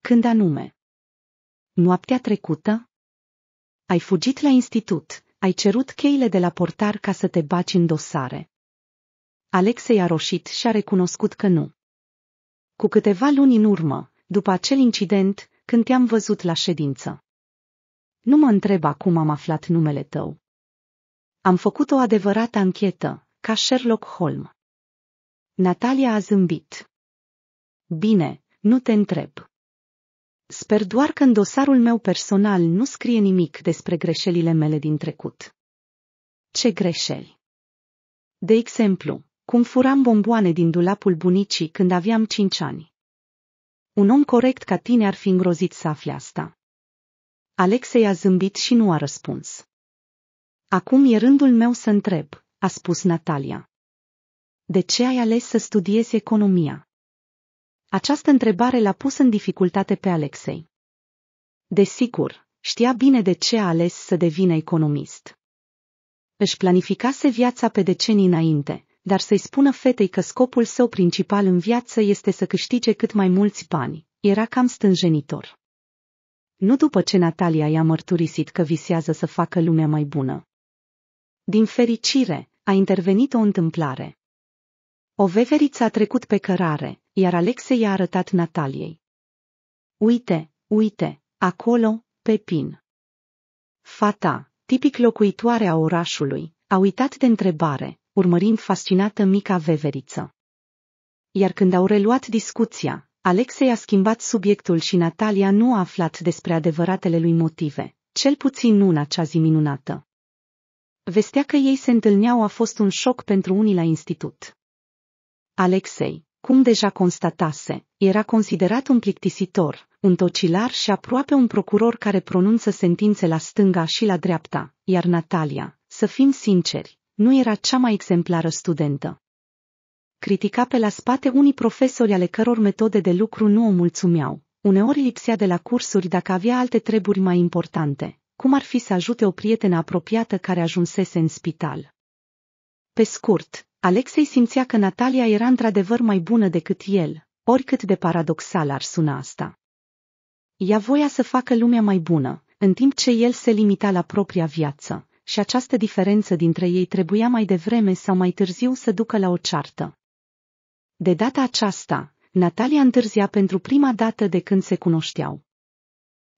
Când anume? Noaptea trecută? Ai fugit la institut, ai cerut cheile de la portar ca să te baci în dosare. Alexei a roșit și a recunoscut că nu. Cu câteva luni în urmă, după acel incident, când te-am văzut la ședință. Nu mă întreba cum am aflat numele tău. Am făcut o adevărată anchetă, ca Sherlock Holmes. Natalia a zâmbit. Bine, nu te întreb. Sper doar că în dosarul meu personal nu scrie nimic despre greșelile mele din trecut. Ce greșeli? De exemplu, cum furam bomboane din dulapul bunicii când aveam cinci ani. Un om corect ca tine ar fi îngrozit să afle asta. Alexei a zâmbit și nu a răspuns. Acum e rândul meu să întreb, a spus Natalia. De ce ai ales să studiezi economia? Această întrebare l-a pus în dificultate pe Alexei. Desigur, știa bine de ce a ales să devină economist. Își planificase viața pe decenii înainte, dar să-i spună fetei că scopul său principal în viață este să câștige cât mai mulți bani, era cam stânjenitor. Nu după ce Natalia i-a mărturisit că visează să facă lumea mai bună. Din fericire, a intervenit o întâmplare. O veveriță a trecut pe cărare, iar Alexei i-a arătat Nataliei. Uite, uite, acolo, pe pin. Fata, tipic locuitoare a orașului, a uitat de întrebare, urmărim fascinată mica veveriță. Iar când au reluat discuția, Alexei a schimbat subiectul și Natalia nu a aflat despre adevăratele lui motive, cel puțin nu în acea zi minunată. Vestea că ei se întâlneau a fost un șoc pentru unii la institut. Alexei, cum deja constatase, era considerat un plictisitor, un tocilar și aproape un procuror care pronunță sentințe la stânga și la dreapta, iar Natalia, să fim sinceri, nu era cea mai exemplară studentă. Critica pe la spate unii profesori ale căror metode de lucru nu o mulțumeau. Uneori lipsea de la cursuri dacă avea alte treburi mai importante, cum ar fi să ajute o prietenă apropiată care ajunsese în spital. Pe scurt, Alexei simțea că Natalia era într-adevăr mai bună decât el, oricât de paradoxal ar suna asta. Ea voia să facă lumea mai bună, în timp ce el se limita la propria viață, și această diferență dintre ei trebuia mai devreme sau mai târziu să ducă la o ceartă. De data aceasta, Natalia întârzia pentru prima dată de când se cunoșteau.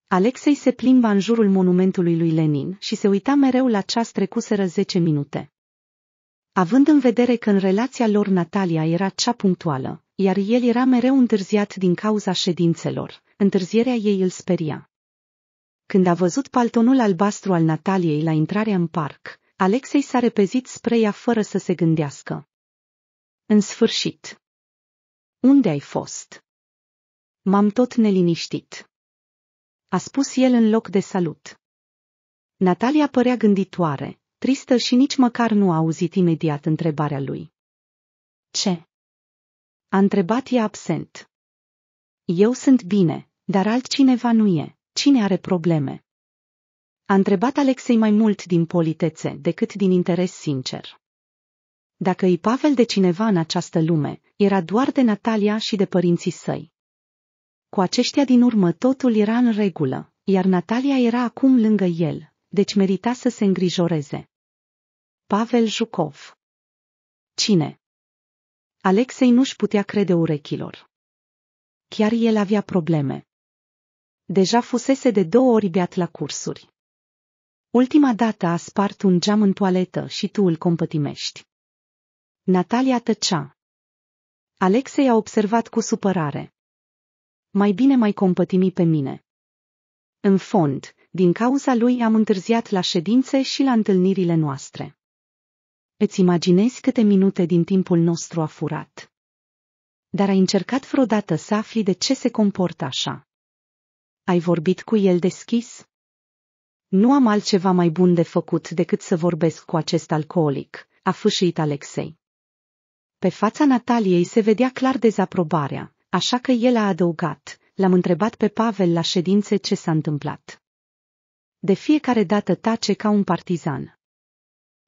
Alexei se plimba în jurul monumentului lui Lenin și se uita mereu la ceas trecuseră 10 minute. Având în vedere că în relația lor Natalia era cea punctuală, iar el era mereu întârziat din cauza ședințelor, întârzierea ei îl speria. Când a văzut paltonul albastru al Nataliei la intrarea în parc, Alexei s-a repezit spre ea fără să se gândească. În sfârșit. Unde ai fost? M-am tot neliniștit. A spus el în loc de salut. Natalia părea gânditoare, tristă și nici măcar nu a auzit imediat întrebarea lui. Ce? A întrebat ea absent. Eu sunt bine, dar altcineva nu e. Cine are probleme? A întrebat Alexei mai mult din politețe decât din interes sincer. Dacă îi Pavel de cineva în această lume, era doar de Natalia și de părinții săi. Cu aceștia din urmă totul era în regulă, iar Natalia era acum lângă el, deci merita să se îngrijoreze. Pavel Jucov Cine? Alexei nu-și putea crede urechilor. Chiar el avea probleme. Deja fusese de două ori beat la cursuri. Ultima dată a spart un geam în toaletă și tu îl compătimești. Natalia tăcea. Alexei a observat cu supărare. Mai bine mai compătimi pe mine. În fond, din cauza lui am întârziat la ședințe și la întâlnirile noastre. Îți imaginezi câte minute din timpul nostru a furat. Dar ai încercat vreodată să afli de ce se comportă așa? Ai vorbit cu el deschis? Nu am altceva mai bun de făcut decât să vorbesc cu acest alcoolic, a fâșit Alexei. Pe fața Nataliei se vedea clar dezaprobarea, așa că el a adăugat, l-am întrebat pe Pavel la ședințe ce s-a întâmplat. De fiecare dată tace ca un partizan.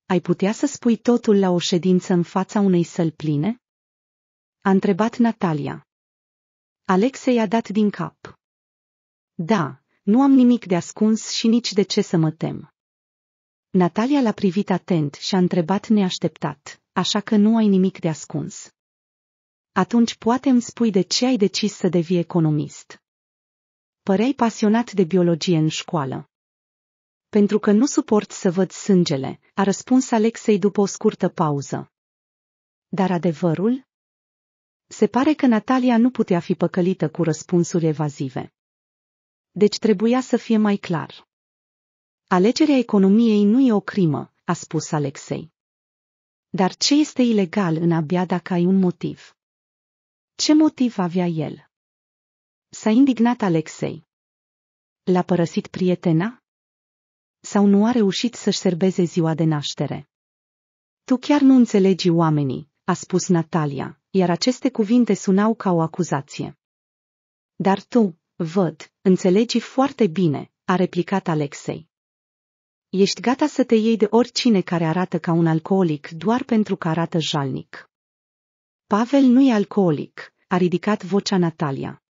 Ai putea să spui totul la o ședință în fața unei săl pline? A întrebat Natalia. Alexei a dat din cap. Da, nu am nimic de ascuns și nici de ce să mă tem. Natalia l-a privit atent și a întrebat neașteptat, așa că nu ai nimic de ascuns. Atunci poate îmi spui de ce ai decis să devii economist. Păreai pasionat de biologie în școală. Pentru că nu suport să văd sângele, a răspuns Alexei după o scurtă pauză. Dar adevărul? Se pare că Natalia nu putea fi păcălită cu răspunsuri evazive deci trebuia să fie mai clar. Alegerea economiei nu e o crimă, a spus Alexei. Dar ce este ilegal în abia dacă ai un motiv? Ce motiv avea el? S-a indignat Alexei. L-a părăsit prietena? Sau nu a reușit să-și serbeze ziua de naștere? Tu chiar nu înțelegi oamenii, a spus Natalia, iar aceste cuvinte sunau ca o acuzație. Dar tu, Văd, înțelegi foarte bine, a replicat Alexei. Ești gata să te iei de oricine care arată ca un alcoolic doar pentru că arată jalnic. Pavel nu e alcoolic, a ridicat vocea Natalia.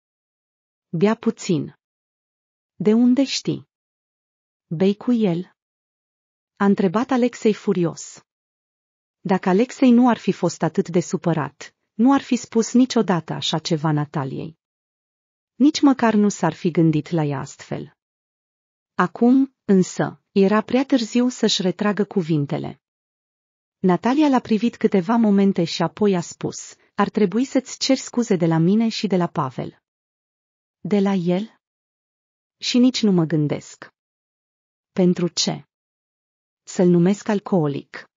Bea puțin. De unde știi? Bei cu el? A întrebat Alexei furios. Dacă Alexei nu ar fi fost atât de supărat, nu ar fi spus niciodată așa ceva Nataliei. Nici măcar nu s-ar fi gândit la ea astfel. Acum, însă, era prea târziu să-și retragă cuvintele. Natalia l-a privit câteva momente și apoi a spus, ar trebui să-ți ceri scuze de la mine și de la Pavel. De la el? Și nici nu mă gândesc. Pentru ce? Să-l numesc alcoolic.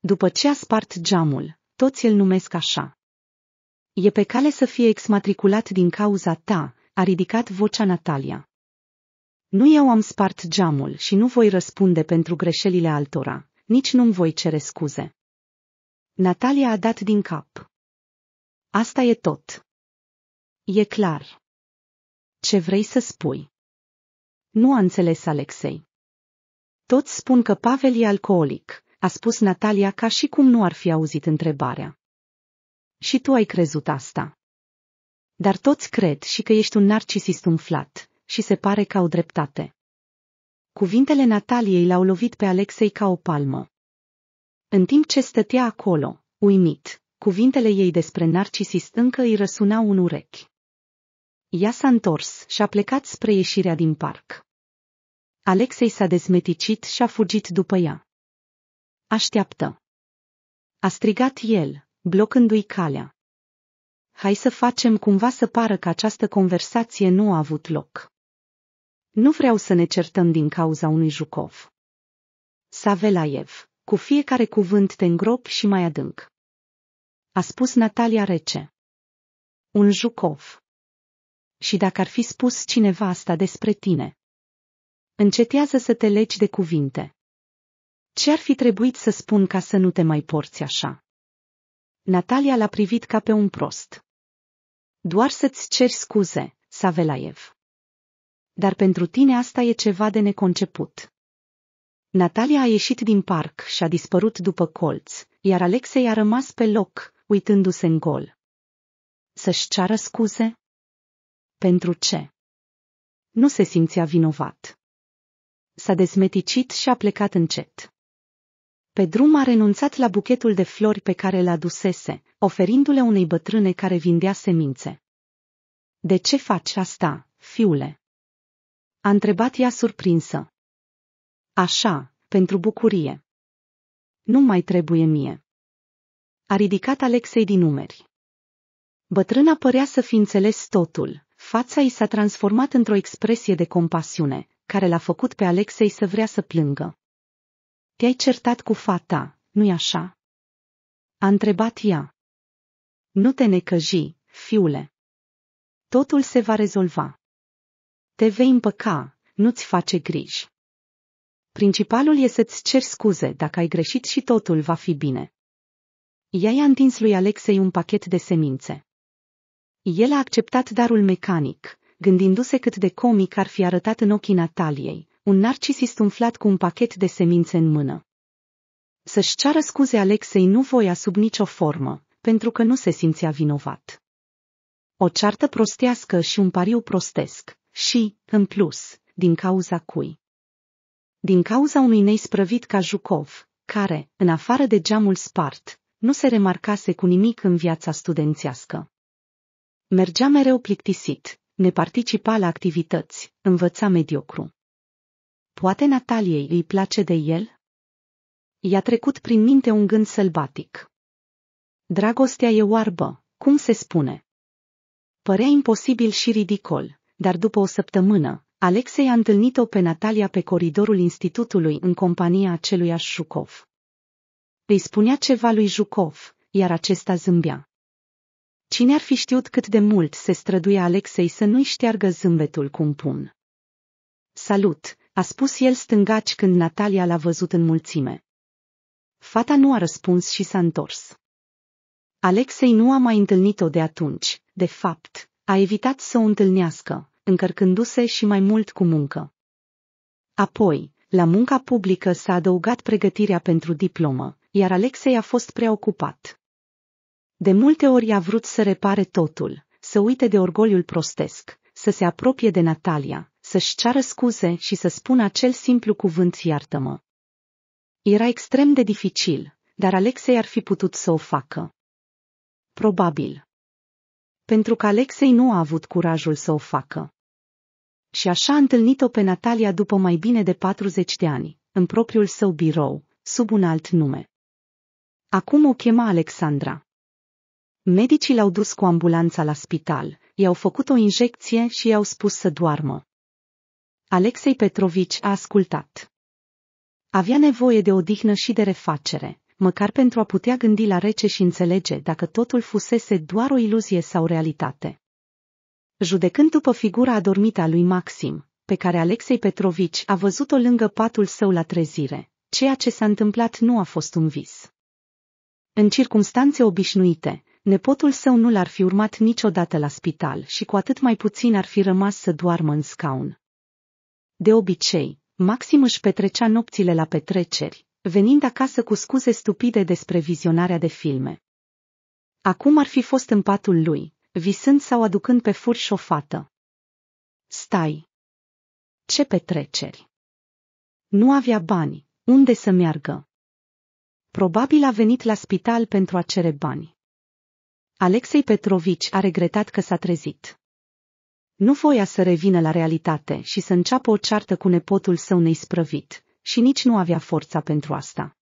După ce a spart geamul, toți îl numesc așa. E pe cale să fie exmatriculat din cauza ta, a ridicat vocea Natalia. Nu eu am spart geamul și nu voi răspunde pentru greșelile altora, nici nu-mi voi cere scuze. Natalia a dat din cap. Asta e tot. E clar. Ce vrei să spui? Nu a înțeles Alexei. Toți spun că Pavel e alcoolic, a spus Natalia ca și cum nu ar fi auzit întrebarea. Și tu ai crezut asta. Dar toți cred și că ești un narcisist umflat și se pare că au dreptate. Cuvintele Nataliei l-au lovit pe Alexei ca o palmă. În timp ce stătea acolo, uimit, cuvintele ei despre narcisist încă îi răsunau în urechi. Ea s-a întors și a plecat spre ieșirea din parc. Alexei s-a dezmeticit și a fugit după ea. Așteaptă! A strigat el, blocându-i calea. Hai să facem cumva să pară că această conversație nu a avut loc. Nu vreau să ne certăm din cauza unui Jucov. Savelaev, cu fiecare cuvânt te îngropi și mai adânc. A spus Natalia rece. Un Jucov. Și dacă ar fi spus cineva asta despre tine? Încetează să te legi de cuvinte. Ce ar fi trebuit să spun ca să nu te mai porți așa? Natalia l-a privit ca pe un prost. Doar să-ți ceri scuze, Savelaev. Dar pentru tine asta e ceva de neconceput. Natalia a ieșit din parc și a dispărut după colț, iar Alexei a rămas pe loc, uitându-se în gol. Să-și ceară scuze? Pentru ce? Nu se simțea vinovat. S-a dezmeticit și a plecat încet. Pe drum a renunțat la buchetul de flori pe care l adusese, oferindu-le unei bătrâne care vindea semințe. De ce faci asta, fiule? A întrebat ea surprinsă. Așa, pentru bucurie. Nu mai trebuie mie. A ridicat Alexei din numeri. Bătrâna părea să fi înțeles totul, fața i s-a transformat într-o expresie de compasiune, care l-a făcut pe Alexei să vrea să plângă. Te-ai certat cu fata, nu-i așa? A întrebat ea. Nu te necăji, fiule. Totul se va rezolva. Te vei împăca, nu-ți face griji. Principalul e să-ți ceri scuze dacă ai greșit și totul va fi bine. Ea i-a întins lui Alexei un pachet de semințe. El a acceptat darul mecanic, gândindu-se cât de comic ar fi arătat în ochii Nataliei, un narcisist umflat cu un pachet de semințe în mână. Să-și ceară scuze Alexei nu voia sub nicio formă, pentru că nu se simțea vinovat. O ceartă prostească și un pariu prostesc, și, în plus, din cauza cui? Din cauza unui neisprăvit ca Jucov, care, în afară de geamul spart, nu se remarcase cu nimic în viața studențească. Mergea mereu plictisit, ne participa la activități, învăța mediocru. Poate Nataliei îi place de el? I-a trecut prin minte un gând sălbatic. Dragostea e oarbă, cum se spune. Părea imposibil și ridicol, dar după o săptămână, Alexei a întâlnit-o pe Natalia pe coridorul institutului în compania acelui Jukov. Îi spunea ceva lui Jukov, iar acesta zâmbea. Cine ar fi știut cât de mult se străduia Alexei să nu-i șteargă zâmbetul cu un Salut, a spus el stângaci când Natalia l-a văzut în mulțime. Fata nu a răspuns și s-a întors. Alexei nu a mai întâlnit-o de atunci, de fapt, a evitat să o întâlnească, încărcându-se și mai mult cu muncă. Apoi, la munca publică s-a adăugat pregătirea pentru diplomă, iar Alexei a fost preocupat. De multe ori a vrut să repare totul, să uite de orgoliul prostesc, să se apropie de Natalia, să-și ceară scuze și să spună acel simplu cuvânt iartă-mă. Era extrem de dificil, dar Alexei ar fi putut să o facă. Probabil. Pentru că Alexei nu a avut curajul să o facă. Și așa a întâlnit-o pe Natalia după mai bine de 40 de ani, în propriul său birou, sub un alt nume. Acum o chema Alexandra. Medicii l-au dus cu ambulanța la spital, i-au făcut o injecție și i-au spus să doarmă. Alexei Petrovici a ascultat. Avea nevoie de odihnă și de refacere, măcar pentru a putea gândi la rece și înțelege dacă totul fusese doar o iluzie sau realitate. Judecând după figura adormită a lui Maxim, pe care Alexei Petrovici a văzut-o lângă patul său la trezire, ceea ce s-a întâmplat nu a fost un vis. În circunstanțe obișnuite, nepotul său nu l-ar fi urmat niciodată la spital și cu atât mai puțin ar fi rămas să doarmă în scaun. De obicei, Maxim își petrecea nopțile la petreceri, venind acasă cu scuze stupide despre vizionarea de filme. Acum ar fi fost în patul lui, visând sau aducând pe furș o fată. Stai! Ce petreceri! Nu avea bani, unde să meargă? Probabil a venit la spital pentru a cere bani. Alexei Petrovici a regretat că s-a trezit. Nu voia să revină la realitate și să înceapă o ceartă cu nepotul său neisprăvit, și nici nu avea forța pentru asta.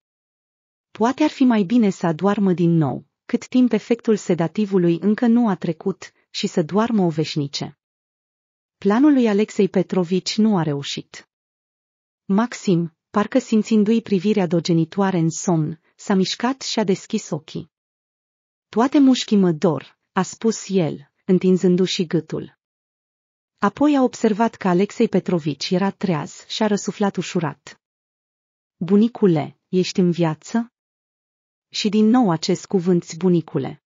Poate ar fi mai bine să adoarmă din nou, cât timp efectul sedativului încă nu a trecut, și să doarmă o veșnice. Planul lui Alexei Petrovici nu a reușit. Maxim, parcă simțindu-i privirea dogenitoare în somn, s-a mișcat și a deschis ochii. Toate mușchii mă dor, a spus el, întinzându-și gâtul. Apoi a observat că Alexei Petrovici era treaz și a răsuflat ușurat. Bunicule, ești în viață? Și din nou acest cuvânt, bunicule.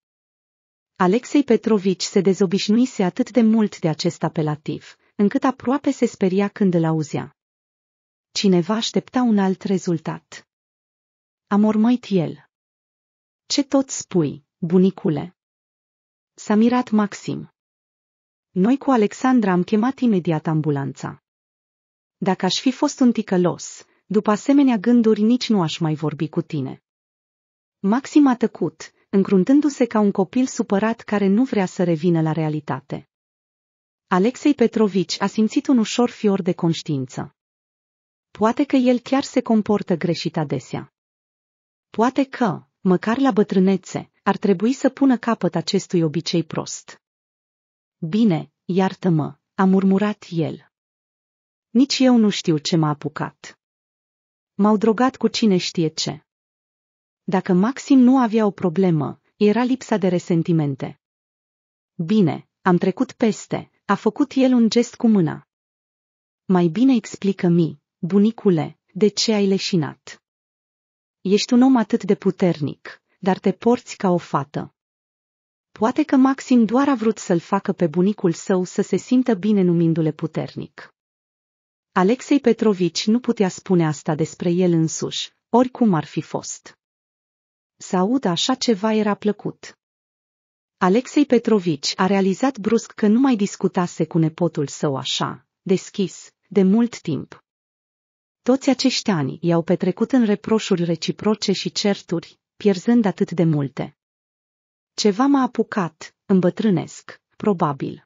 Alexei Petrovici se dezobișnuise atât de mult de acest apelativ, încât aproape se speria când îl auzea. Cineva aștepta un alt rezultat. Am urmăit el. Ce tot spui, bunicule? S-a mirat Maxim. Noi cu Alexandra am chemat imediat ambulanța. Dacă aș fi fost un ticălos, după asemenea gânduri nici nu aș mai vorbi cu tine. Maxim a tăcut, încruntându-se ca un copil supărat care nu vrea să revină la realitate. Alexei Petrovici a simțit un ușor fior de conștiință. Poate că el chiar se comportă greșit adesea. Poate că, măcar la bătrânețe, ar trebui să pună capăt acestui obicei prost. Bine, iartă-mă, a murmurat el. Nici eu nu știu ce m-a apucat. M-au drogat cu cine știe ce. Dacă Maxim nu avea o problemă, era lipsa de resentimente. Bine, am trecut peste, a făcut el un gest cu mâna. Mai bine explică-mi, bunicule, de ce ai leșinat. Ești un om atât de puternic, dar te porți ca o fată. Poate că Maxim doar a vrut să-l facă pe bunicul său să se simtă bine numindu-le puternic. Alexei Petrovici nu putea spune asta despre el însuși, oricum ar fi fost. Să aud așa ceva era plăcut. Alexei Petrovici a realizat brusc că nu mai discutase cu nepotul său așa, deschis, de mult timp. Toți acești ani i-au petrecut în reproșuri reciproce și certuri, pierzând atât de multe. Ceva m-a apucat, îmbătrânesc, probabil.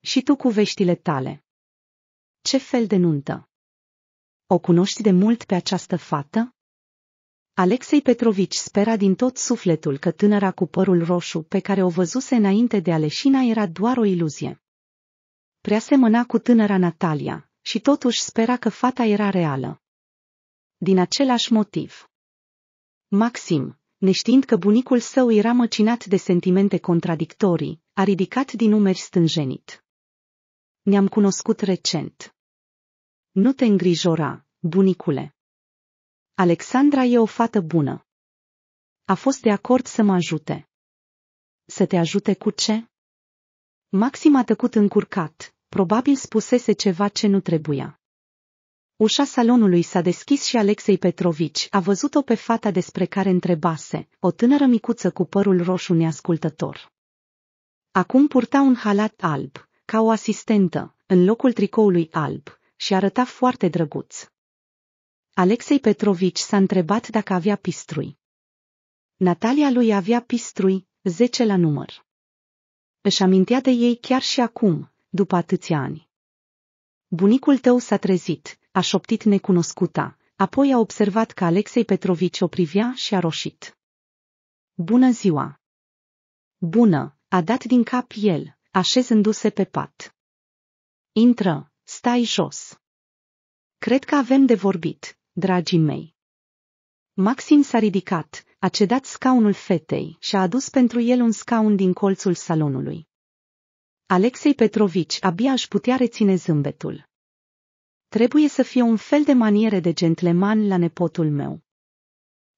Și tu cu veștile tale. Ce fel de nuntă? O cunoști de mult pe această fată? Alexei Petrovici spera din tot sufletul că tânăra cu părul roșu pe care o văzuse înainte de Aleșina era doar o iluzie. Prea semăna cu tânăra Natalia și totuși spera că fata era reală. Din același motiv. Maxim, neștiind că bunicul său era măcinat de sentimente contradictorii, a ridicat din umeri stânjenit. Ne-am cunoscut recent. Nu te îngrijora, bunicule. Alexandra e o fată bună. A fost de acord să mă ajute. Să te ajute cu ce? Maxim a tăcut încurcat, probabil spusese ceva ce nu trebuia. Ușa salonului s-a deschis și Alexei Petrovici a văzut-o pe fata despre care întrebase, o tânără micuță cu părul roșu neascultător. Acum purta un halat alb, ca o asistentă, în locul tricoului alb, și arăta foarte drăguț. Alexei Petrovici s-a întrebat dacă avea pistrui. Natalia lui avea pistrui, zece la număr. Își amintea de ei chiar și acum, după atâția ani. Bunicul tău s-a trezit, a șoptit necunoscuta, apoi a observat că Alexei Petrovici o privea și a roșit. Bună ziua! Bună, a dat din cap el, așezându-se pe pat. Intră, stai jos. Cred că avem de vorbit, dragii mei. Maxim s-a ridicat, a cedat scaunul fetei și a adus pentru el un scaun din colțul salonului. Alexei Petrovici abia își putea reține zâmbetul. Trebuie să fie un fel de maniere de gentleman la nepotul meu.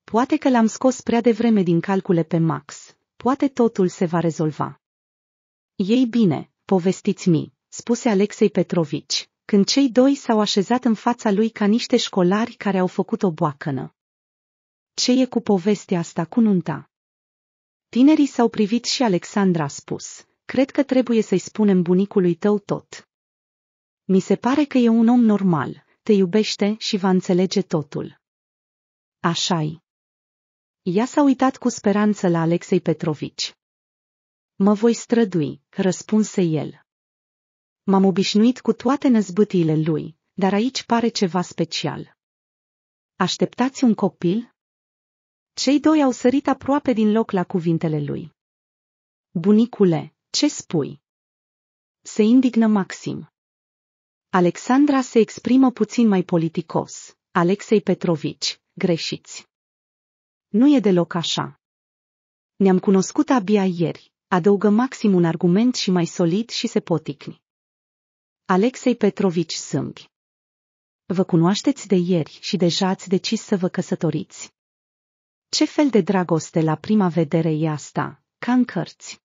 Poate că l-am scos prea devreme din calcule pe Max. Poate totul se va rezolva. Ei bine, povestiți-mi, spuse Alexei Petrovici, când cei doi s-au așezat în fața lui ca niște școlari care au făcut o boacănă. Ce e cu povestea asta cu nunta? Tinerii s-au privit și Alexandra a spus, cred că trebuie să-i spunem bunicului tău tot. Mi se pare că e un om normal, te iubește și va înțelege totul. Așa-i. Ea s-a uitat cu speranță la Alexei Petrovici. Mă voi strădui, răspunse el. M-am obișnuit cu toate năzbâtiile lui, dar aici pare ceva special. Așteptați un copil? Cei doi au sărit aproape din loc la cuvintele lui. Bunicule, ce spui? Se indignă Maxim. Alexandra se exprimă puțin mai politicos. Alexei Petrovici, greșiți. Nu e deloc așa. Ne-am cunoscut abia ieri, adăugă maxim un argument și mai solid și se poticni. Alexei Petrovici zâmbi. Vă cunoașteți de ieri și deja ați decis să vă căsătoriți. Ce fel de dragoste la prima vedere e asta, ca în cărți?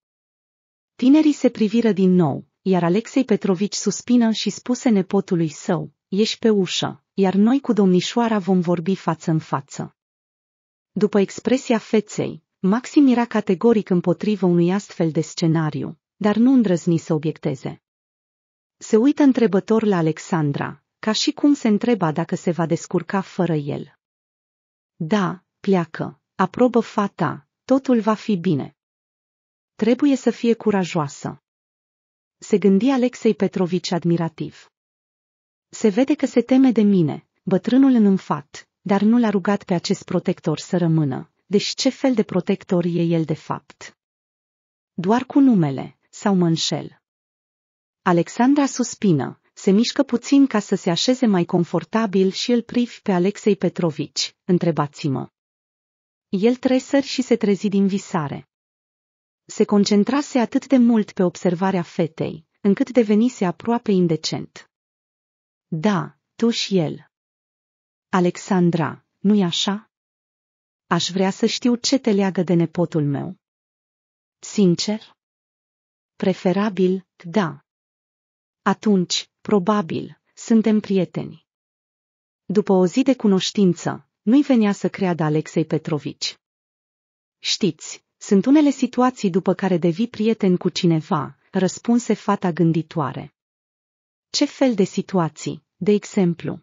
Tinerii se priviră din nou, iar Alexei Petrovici suspină și spuse nepotului său, ieși pe ușă, iar noi cu domnișoara vom vorbi față în față. După expresia feței, Maxim era categoric împotrivă unui astfel de scenariu, dar nu îndrăzni să obiecteze. Se uită întrebător la Alexandra, ca și cum se întreba dacă se va descurca fără el. Da, pleacă, aprobă fata, totul va fi bine. Trebuie să fie curajoasă se gândi Alexei Petrovici admirativ. Se vede că se teme de mine, bătrânul în înfat, dar nu l-a rugat pe acest protector să rămână, deci ce fel de protector e el de fapt? Doar cu numele, sau mă înșel? Alexandra suspină, se mișcă puțin ca să se așeze mai confortabil și îl privi pe Alexei Petrovici, întrebați-mă. El tresări și se trezi din visare se concentrase atât de mult pe observarea fetei, încât devenise aproape indecent. Da, tu și el. Alexandra, nu-i așa? Aș vrea să știu ce te leagă de nepotul meu. Sincer? Preferabil, da. Atunci, probabil, suntem prieteni. După o zi de cunoștință, nu-i venea să creadă Alexei Petrovici. Știți, sunt unele situații după care devii prieten cu cineva, răspunse fata gânditoare. Ce fel de situații, de exemplu?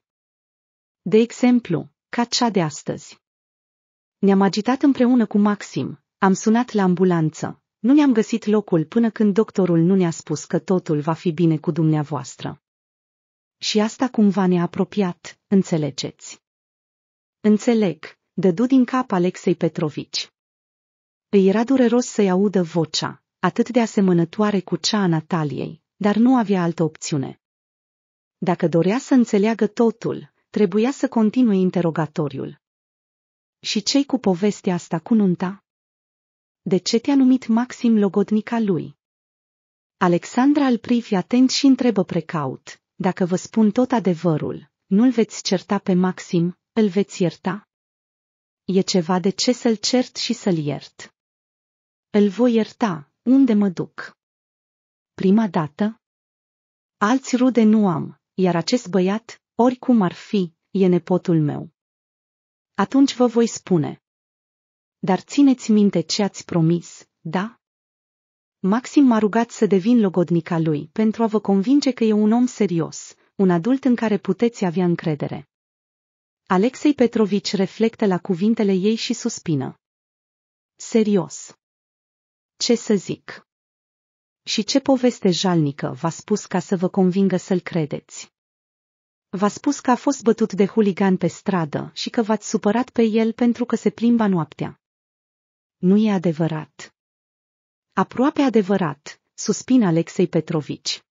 De exemplu, ca cea de astăzi. Ne-am agitat împreună cu Maxim, am sunat la ambulanță, nu ne-am găsit locul până când doctorul nu ne-a spus că totul va fi bine cu dumneavoastră. Și asta cumva ne-a apropiat, înțelegeți. Înțeleg, dădu din cap Alexei Petrovici. Îi era dureros să-i audă vocea, atât de asemănătoare cu cea a Nataliei, dar nu avea altă opțiune. Dacă dorea să înțeleagă totul, trebuia să continue interogatoriul. Și cei cu povestea asta cu nunta? De ce te-a numit Maxim logodnica lui? Alexandra îl privi atent și întrebă precaut, dacă vă spun tot adevărul, nu-l veți certa pe Maxim, îl veți ierta? E ceva de ce să-l cert și să-l iert. Îl voi ierta, unde mă duc? Prima dată? Alți rude nu am, iar acest băiat, oricum ar fi, e nepotul meu. Atunci vă voi spune. Dar țineți minte ce ați promis, da? Maxim m-a rugat să devin logodnica lui pentru a vă convinge că e un om serios, un adult în care puteți avea încredere. Alexei Petrovici reflectă la cuvintele ei și suspină. Serios. Ce să zic? Și ce poveste jalnică v-a spus ca să vă convingă să-l credeți? V-a spus că a fost bătut de huligan pe stradă și că v-ați supărat pe el pentru că se plimba noaptea. Nu e adevărat. Aproape adevărat, suspin Alexei Petrovici.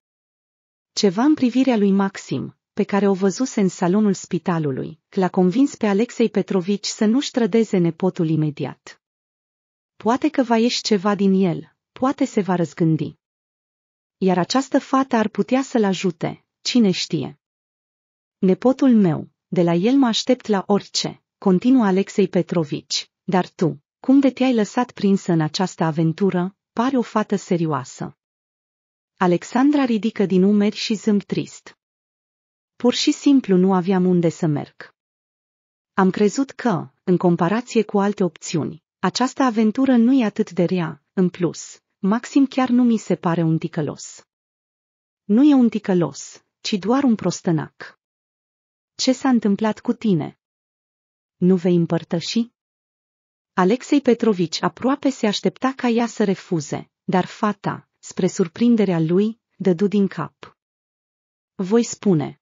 Ceva în privirea lui Maxim, pe care o văzuse în salonul spitalului, l-a convins pe Alexei Petrovici să nu-și trădeze nepotul imediat. Poate că va ieși ceva din el, poate se va răzgândi. Iar această fată ar putea să-l ajute, cine știe. Nepotul meu, de la el mă aștept la orice, continuă Alexei Petrovici, dar tu, cum de te-ai lăsat prinsă în această aventură, pare o fată serioasă. Alexandra ridică din umeri și zâmb trist. Pur și simplu nu aveam unde să merg. Am crezut că, în comparație cu alte opțiuni, această aventură nu e atât de rea, în plus, Maxim chiar nu mi se pare un ticălos. Nu e un ticălos, ci doar un prostănac. Ce s-a întâmplat cu tine? Nu vei împărtăși? Alexei Petrovici aproape se aștepta ca ea să refuze, dar fata, spre surprinderea lui, dădu din cap. Voi spune.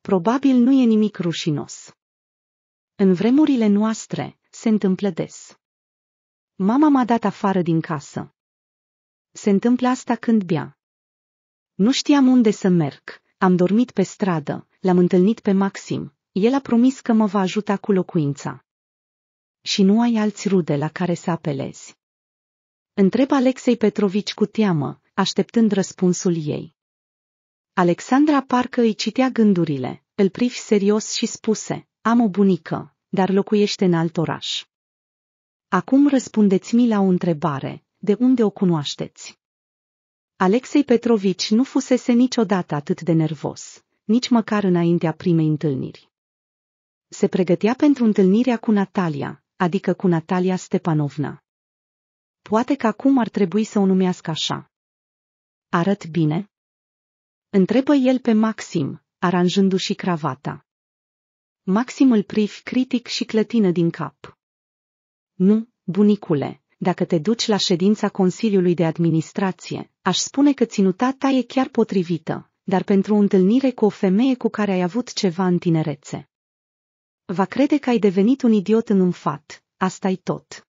Probabil nu e nimic rușinos. În vremurile noastre, se întâmplă des. Mama m-a dat afară din casă. Se întâmplă asta când bea. Nu știam unde să merg, am dormit pe stradă, l-am întâlnit pe Maxim, el a promis că mă va ajuta cu locuința. Și nu ai alți rude la care să apelezi. Întreb Alexei Petrovici cu teamă, așteptând răspunsul ei. Alexandra parcă îi citea gândurile, îl privi serios și spuse, am o bunică, dar locuiește în alt oraș. Acum răspundeți-mi la o întrebare, de unde o cunoașteți? Alexei Petrovici nu fusese niciodată atât de nervos, nici măcar înaintea primei întâlniri. Se pregătea pentru întâlnirea cu Natalia, adică cu Natalia Stepanovna. Poate că acum ar trebui să o numească așa. Arăt bine? Întrebă el pe Maxim, aranjându-și cravata. Maxim îl critic și clătină din cap. Nu, bunicule, dacă te duci la ședința Consiliului de Administrație, aș spune că ținuta ta e chiar potrivită, dar pentru o întâlnire cu o femeie cu care ai avut ceva în tinerețe. Va crede că ai devenit un idiot în un fat, asta i tot.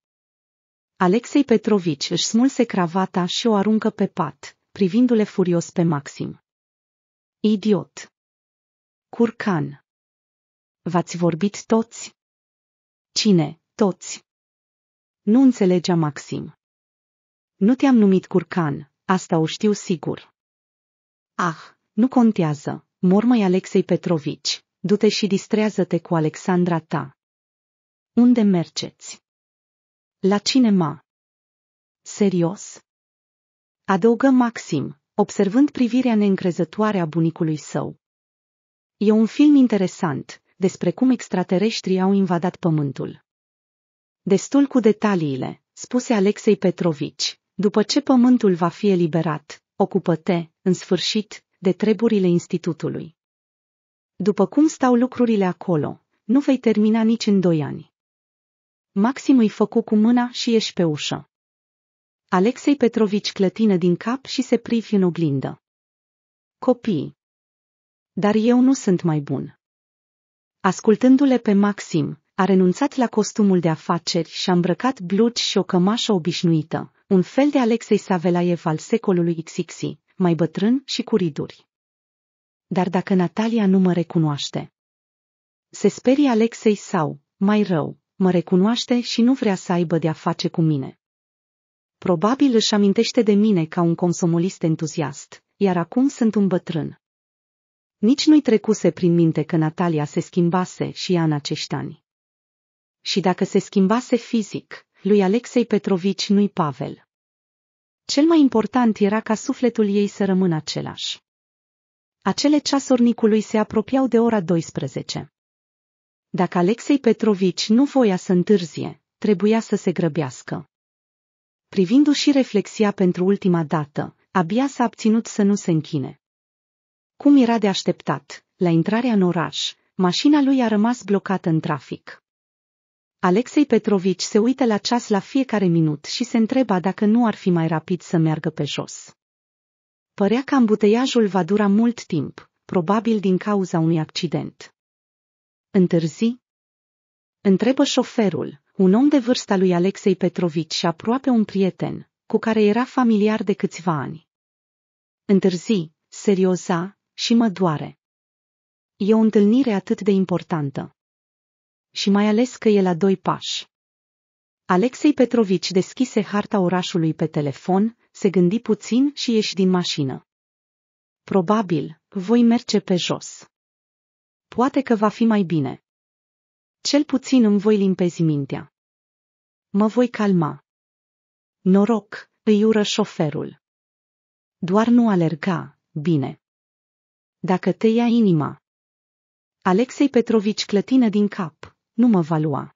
Alexei Petrovici își smulse cravata și o aruncă pe pat, privindu-le furios pe Maxim. Idiot! Curcan! V-ați vorbit toți? Cine, toți? Nu înțelegea Maxim. Nu te-am numit curcan, asta o știu sigur. Ah, nu contează, mormăi Alexei Petrovici, du-te și distrează-te cu Alexandra ta. Unde mergeți? La cinema. Serios? Adăugă Maxim, observând privirea neîncrezătoare a bunicului său. E un film interesant, despre cum extraterestrii au invadat Pământul. Destul cu detaliile, spuse Alexei Petrovici, după ce Pământul va fi eliberat, ocupă-te, în sfârșit, de treburile Institutului. După cum stau lucrurile acolo, nu vei termina nici în doi ani. Maxim îi făcu cu mâna și ieși pe ușă. Alexei Petrovici clătină din cap și se privi în oglindă. Copii. Dar eu nu sunt mai bun. Ascultându-le pe Maxim, a renunțat la costumul de afaceri și a îmbrăcat blugi și o cămașă obișnuită, un fel de Alexei Savelaev al secolului XXI, mai bătrân și cu riduri. Dar dacă Natalia nu mă recunoaște? Se sperie Alexei sau, mai rău, mă recunoaște și nu vrea să aibă de-a face cu mine. Probabil își amintește de mine ca un consomolist entuziast, iar acum sunt un bătrân. Nici nu-i trecuse prin minte că Natalia se schimbase și ea în acești ani. Și dacă se schimbase fizic, lui Alexei Petrovici nu-i Pavel. Cel mai important era ca sufletul ei să rămână același. Acele ceasornicului se apropiau de ora 12. Dacă Alexei Petrovici nu voia să întârzie, trebuia să se grăbească. Privindu-și reflexia pentru ultima dată, abia s-a abținut să nu se închine. Cum era de așteptat, la intrarea în oraș, mașina lui a rămas blocată în trafic. Alexei Petrovici se uită la ceas la fiecare minut și se întreba dacă nu ar fi mai rapid să meargă pe jos. Părea că ambuteiajul va dura mult timp, probabil din cauza unui accident. Întârzi? Întrebă șoferul, un om de vârsta lui Alexei Petrovici și aproape un prieten, cu care era familiar de câțiva ani. Întârzi, serioza, și mă doare. E o întâlnire atât de importantă. Și mai ales că e la doi pași. Alexei Petrovici deschise harta orașului pe telefon, se gândi puțin și ieși din mașină. Probabil, voi merge pe jos. Poate că va fi mai bine. Cel puțin îmi voi limpezi mintea. Mă voi calma. Noroc, îi ură șoferul. Doar nu alerga, bine. Dacă te ia inima. Alexei Petrovici clătină din cap, nu mă va lua.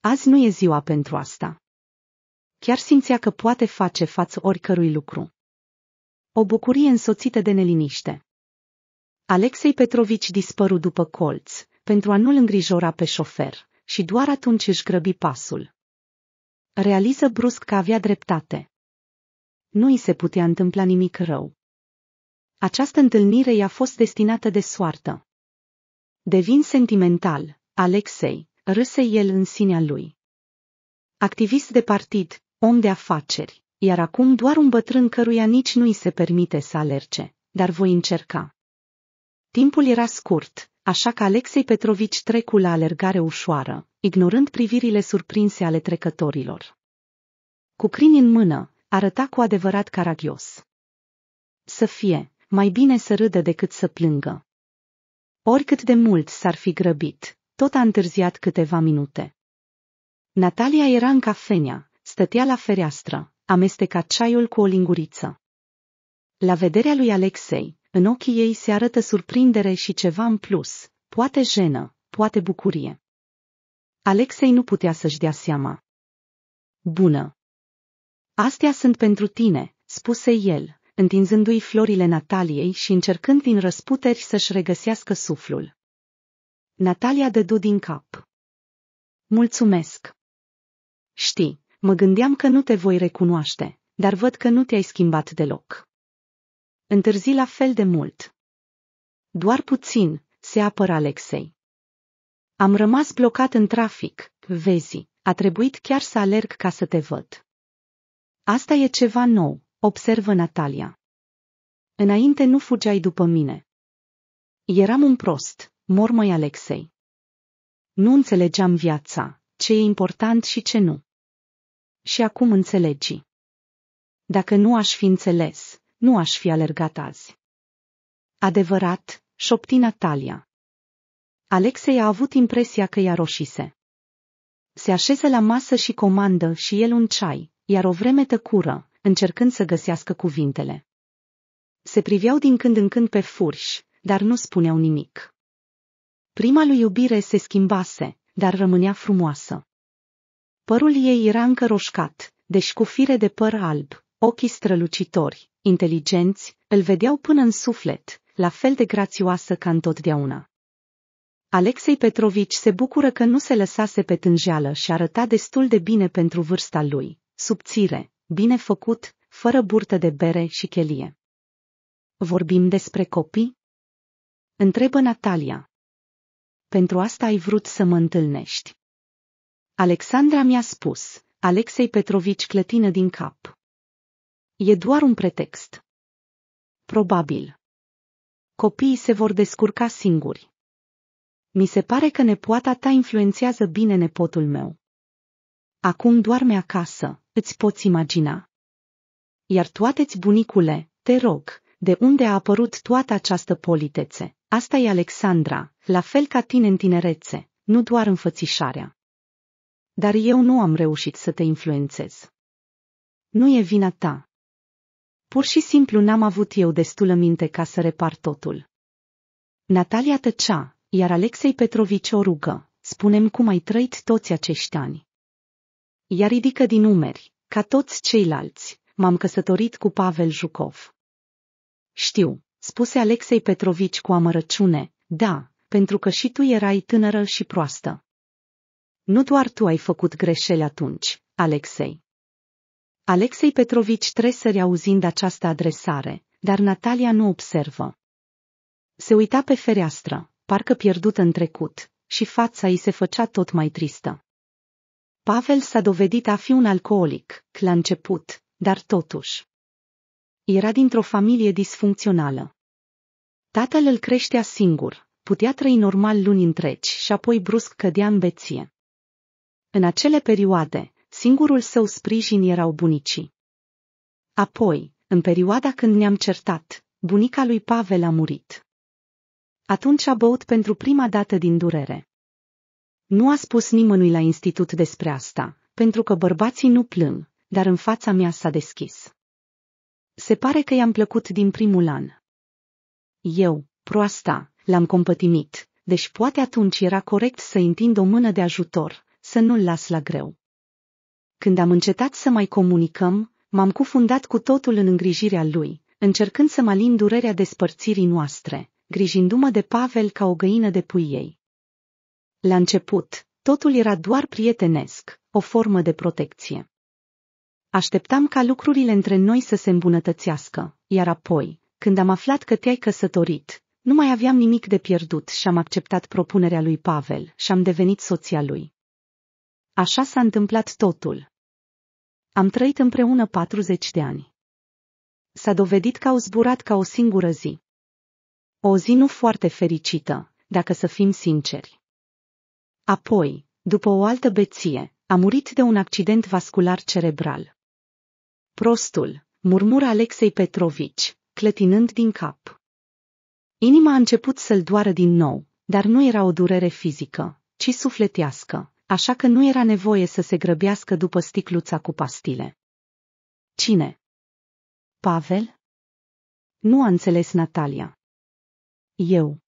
Azi nu e ziua pentru asta. Chiar simțea că poate face față oricărui lucru. O bucurie însoțită de neliniște. Alexei Petrovici dispăru după colț, pentru a nu-l îngrijora pe șofer, și doar atunci își grăbi pasul. Realiză brusc că avea dreptate. Nu i se putea întâmpla nimic rău. Această întâlnire i-a fost destinată de soartă. Devin sentimental, Alexei, râse el în sinea lui. Activist de partid, om de afaceri, iar acum doar un bătrân căruia nici nu i se permite să alerge, dar voi încerca. Timpul era scurt, așa că Alexei Petrovici trecu la alergare ușoară, ignorând privirile surprinse ale trecătorilor. Cu crin în mână, arăta cu adevărat caragios. Să fie, mai bine să râdă decât să plângă. Oricât de mult s-ar fi grăbit, tot a întârziat câteva minute. Natalia era în cafenea, stătea la fereastră, amesteca ceaiul cu o linguriță. La vederea lui Alexei, în ochii ei se arătă surprindere și ceva în plus, poate jenă, poate bucurie. Alexei nu putea să-și dea seama. Bună! Astea sunt pentru tine, spuse el, întinzându-i florile Nataliei și încercând din răsputeri să-și regăsească suflul. Natalia dădu din cap. Mulțumesc! Știi, mă gândeam că nu te voi recunoaște, dar văd că nu te-ai schimbat deloc. Întârzi la fel de mult. Doar puțin, se apără Alexei. Am rămas blocat în trafic, vezi, a trebuit chiar să alerg ca să te văd. Asta e ceva nou, Observă Natalia. Înainte nu fugeai după mine. Eram un prost, mormăi Alexei. Nu înțelegeam viața, ce e important și ce nu. Și acum înțelegi. Dacă nu aș fi înțeles, nu aș fi alergat azi. Adevărat, șopti Natalia. Alexei a avut impresia că i-a roșise. Se așeză la masă și comandă și el un ceai, iar o vreme tăcură, încercând să găsească cuvintele. Se priveau din când în când pe furș, dar nu spuneau nimic. Prima lui iubire se schimbase, dar rămânea frumoasă. Părul ei era încă roșcat, deci cu fire de păr alb, ochii strălucitori, inteligenți, îl vedeau până în suflet, la fel de grațioasă ca întotdeauna. Alexei Petrovici se bucură că nu se lăsase pe tânjeală și arăta destul de bine pentru vârsta lui, subțire, bine făcut, fără burtă de bere și chelie. Vorbim despre copii? Întrebă Natalia. Pentru asta ai vrut să mă întâlnești. Alexandra mi-a spus, Alexei Petrovici clătină din cap. E doar un pretext. Probabil. Copiii se vor descurca singuri. Mi se pare că nepoata ta influențează bine nepotul meu. Acum doarme acasă, îți poți imagina. Iar toate-ți bunicule, te rog, de unde a apărut toată această politețe? Asta e Alexandra, la fel ca tine în tinerețe, nu doar înfățișarea. Dar eu nu am reușit să te influențez. Nu e vina ta. Pur și simplu n-am avut eu destulă minte ca să repar totul. Natalia tăcea, iar Alexei Petrovici o rugă, spunem cum ai trăit toți acești ani. Ea ridică din umeri, ca toți ceilalți, m-am căsătorit cu Pavel Jucov. Știu, spuse Alexei Petrovici cu amărăciune, da, pentru că și tu erai tânără și proastă. Nu doar tu ai făcut greșeli atunci, Alexei. Alexei Petrovici tresări auzind această adresare, dar Natalia nu observă. Se uita pe fereastră, parcă pierdută în trecut, și fața îi se făcea tot mai tristă. Pavel s-a dovedit a fi un alcoolic, la început, dar totuși. Era dintr-o familie disfuncțională. Tatăl îl creștea singur, putea trăi normal luni întregi și apoi brusc cădea în beție. În acele perioade, singurul său sprijin erau bunicii. Apoi, în perioada când ne-am certat, bunica lui Pavel a murit. Atunci a băut pentru prima dată din durere. Nu a spus nimănui la institut despre asta, pentru că bărbații nu plâng, dar în fața mea s-a deschis. Se pare că i-am plăcut din primul an. Eu, proasta, l-am compătimit, deci poate atunci era corect să întind o mână de ajutor, să nu-l las la greu. Când am încetat să mai comunicăm, m-am cufundat cu totul în îngrijirea lui, încercând să mă alin durerea despărțirii noastre, grijindu-mă de Pavel ca o găină de pui ei. La început, totul era doar prietenesc, o formă de protecție. Așteptam ca lucrurile între noi să se îmbunătățească, iar apoi, când am aflat că te-ai căsătorit, nu mai aveam nimic de pierdut și am acceptat propunerea lui Pavel și am devenit soția lui. Așa s-a întâmplat totul. Am trăit împreună 40 de ani. S-a dovedit că au zburat ca o singură zi. O zi nu foarte fericită, dacă să fim sinceri. Apoi, după o altă beție, a murit de un accident vascular cerebral. Prostul, murmură Alexei Petrovici, clătinând din cap. Inima a început să-l doară din nou, dar nu era o durere fizică, ci sufletească, așa că nu era nevoie să se grăbească după sticluța cu pastile. Cine? Pavel? Nu a înțeles Natalia. Eu.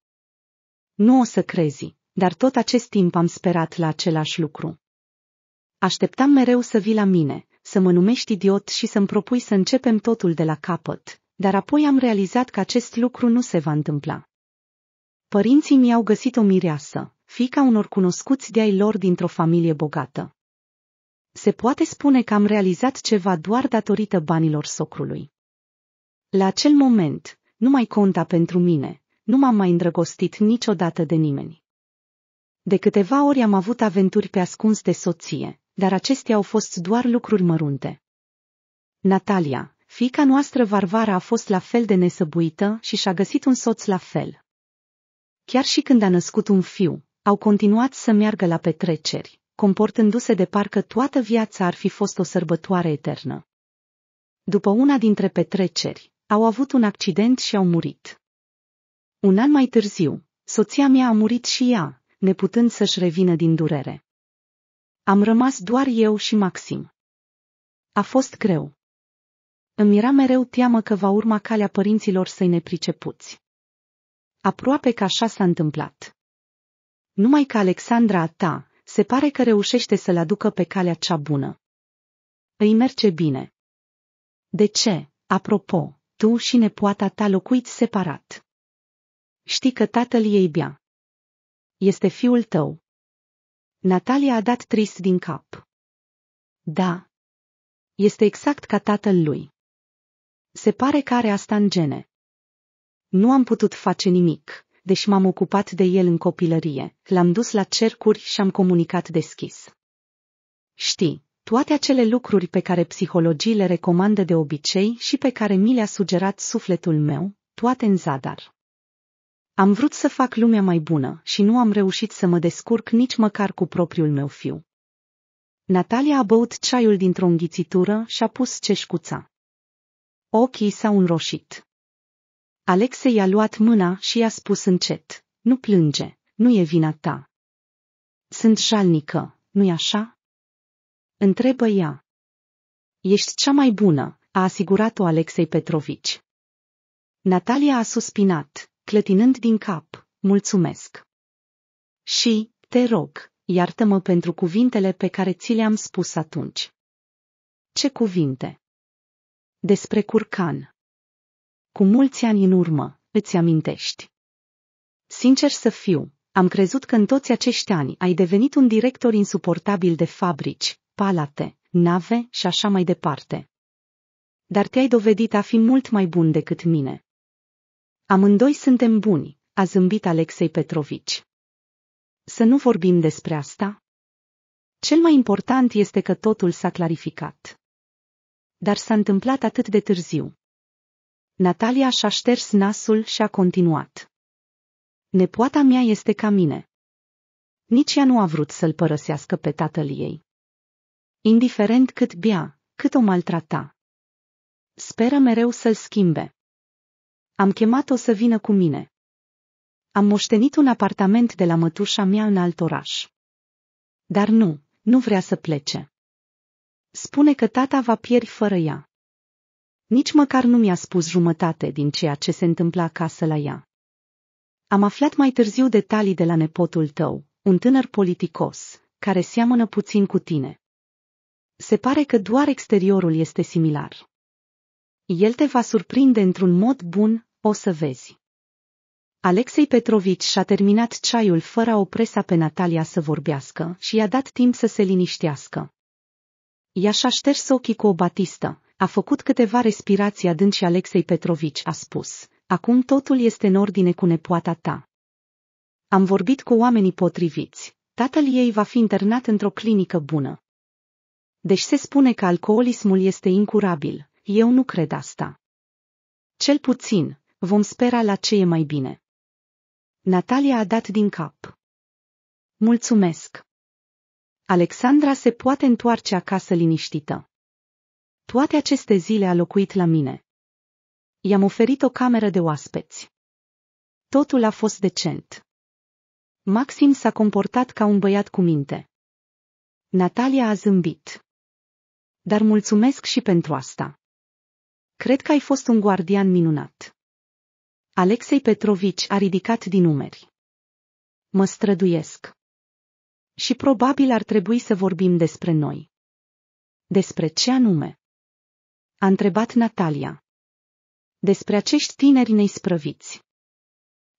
Nu o să crezi, dar tot acest timp am sperat la același lucru. Așteptam mereu să vii la mine, să mă numești idiot și să-mi propui să începem totul de la capăt, dar apoi am realizat că acest lucru nu se va întâmpla. Părinții mi-au găsit o mireasă, fica unor cunoscuți de-ai lor dintr-o familie bogată. Se poate spune că am realizat ceva doar datorită banilor socrului. La acel moment, nu mai conta pentru mine, nu m-am mai îndrăgostit niciodată de nimeni. De câteva ori am avut aventuri pe ascuns de soție, dar acestea au fost doar lucruri mărunte. Natalia, fica noastră Varvara a fost la fel de nesăbuită și și-a găsit un soț la fel. Chiar și când a născut un fiu, au continuat să meargă la petreceri, comportându-se de parcă toată viața ar fi fost o sărbătoare eternă. După una dintre petreceri, au avut un accident și au murit. Un an mai târziu, soția mea a murit și ea, neputând să-și revină din durere. Am rămas doar eu și Maxim. A fost greu. Îmi era mereu teamă că va urma calea părinților să-i nepricepuți. Aproape că așa s-a întâmplat. Numai că Alexandra a ta se pare că reușește să-l aducă pe calea cea bună. Îi merge bine. De ce, apropo, tu și nepoata ta locuiți separat? Știi că tatăl ei bea. Este fiul tău. Natalia a dat trist din cap. Da. Este exact ca tatăl lui. Se pare că are asta în gene. Nu am putut face nimic, deși m-am ocupat de el în copilărie, l-am dus la cercuri și am comunicat deschis. Știi, toate acele lucruri pe care psihologii le recomandă de obicei și pe care mi le-a sugerat sufletul meu, toate în zadar. Am vrut să fac lumea mai bună și nu am reușit să mă descurc nici măcar cu propriul meu fiu. Natalia a băut ceaiul dintr-o înghițitură și a pus ceșcuța. Ochii s-au înroșit. Alexei a luat mâna și i-a spus încet, nu plânge, nu e vina ta. Sunt jalnică, nu-i așa? Întrebă ea. Ești cea mai bună, a asigurat-o Alexei Petrovici. Natalia a suspinat, clătinând din cap, mulțumesc. Și, te rog, iartă-mă pentru cuvintele pe care ți le-am spus atunci. Ce cuvinte? Despre curcan. Cu mulți ani în urmă, îți amintești. Sincer să fiu, am crezut că în toți acești ani ai devenit un director insuportabil de fabrici, palate, nave și așa mai departe. Dar te-ai dovedit a fi mult mai bun decât mine. Amândoi suntem buni, a zâmbit Alexei Petrovici. Să nu vorbim despre asta? Cel mai important este că totul s-a clarificat. Dar s-a întâmplat atât de târziu. Natalia și-a șters nasul și a continuat. Nepoata mea este ca mine. Nici ea nu a vrut să-l părăsească pe tatăl ei. Indiferent cât bea, cât o maltrata. Speră mereu să-l schimbe. Am chemat-o să vină cu mine. Am moștenit un apartament de la mătușa mea în alt oraș. Dar nu, nu vrea să plece. Spune că tata va pieri fără ea. Nici măcar nu mi-a spus jumătate din ceea ce se întâmpla acasă la ea. Am aflat mai târziu detalii de la nepotul tău, un tânăr politicos, care seamănă puțin cu tine. Se pare că doar exteriorul este similar. El te va surprinde într-un mod bun, o să vezi. Alexei Petrovici și-a terminat ceaiul fără a opresa pe Natalia să vorbească și i-a dat timp să se liniștească. Ea și-a șters ochii cu o batistă, a făcut câteva respirații adânci și Alexei Petrovici a spus, acum totul este în ordine cu nepoata ta. Am vorbit cu oamenii potriviți, tatăl ei va fi internat într-o clinică bună. Deci se spune că alcoolismul este incurabil, eu nu cred asta. Cel puțin, vom spera la ce e mai bine. Natalia a dat din cap. Mulțumesc. Alexandra se poate întoarce acasă liniștită. Toate aceste zile a locuit la mine. I-am oferit o cameră de oaspeți. Totul a fost decent. Maxim s-a comportat ca un băiat cu minte. Natalia a zâmbit. Dar mulțumesc și pentru asta. Cred că ai fost un guardian minunat. Alexei Petrovici a ridicat din umeri. Mă străduiesc. Și probabil ar trebui să vorbim despre noi. Despre ce anume? A întrebat Natalia. Despre acești tineri neisprăviți.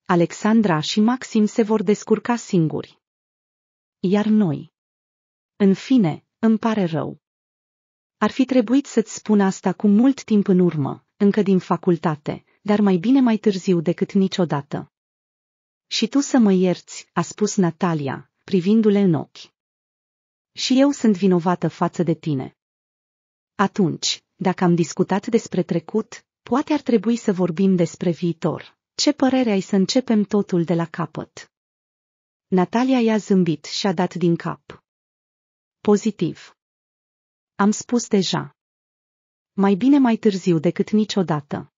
Alexandra și Maxim se vor descurca singuri. Iar noi? În fine, îmi pare rău. Ar fi trebuit să-ți spun asta cu mult timp în urmă, încă din facultate, dar mai bine mai târziu decât niciodată. Și tu să mă ierți, a spus Natalia, privindu-le în ochi. Și eu sunt vinovată față de tine. Atunci, dacă am discutat despre trecut, poate ar trebui să vorbim despre viitor. Ce părere ai să începem totul de la capăt? Natalia i-a zâmbit și a dat din cap. Pozitiv. Am spus deja. Mai bine mai târziu decât niciodată.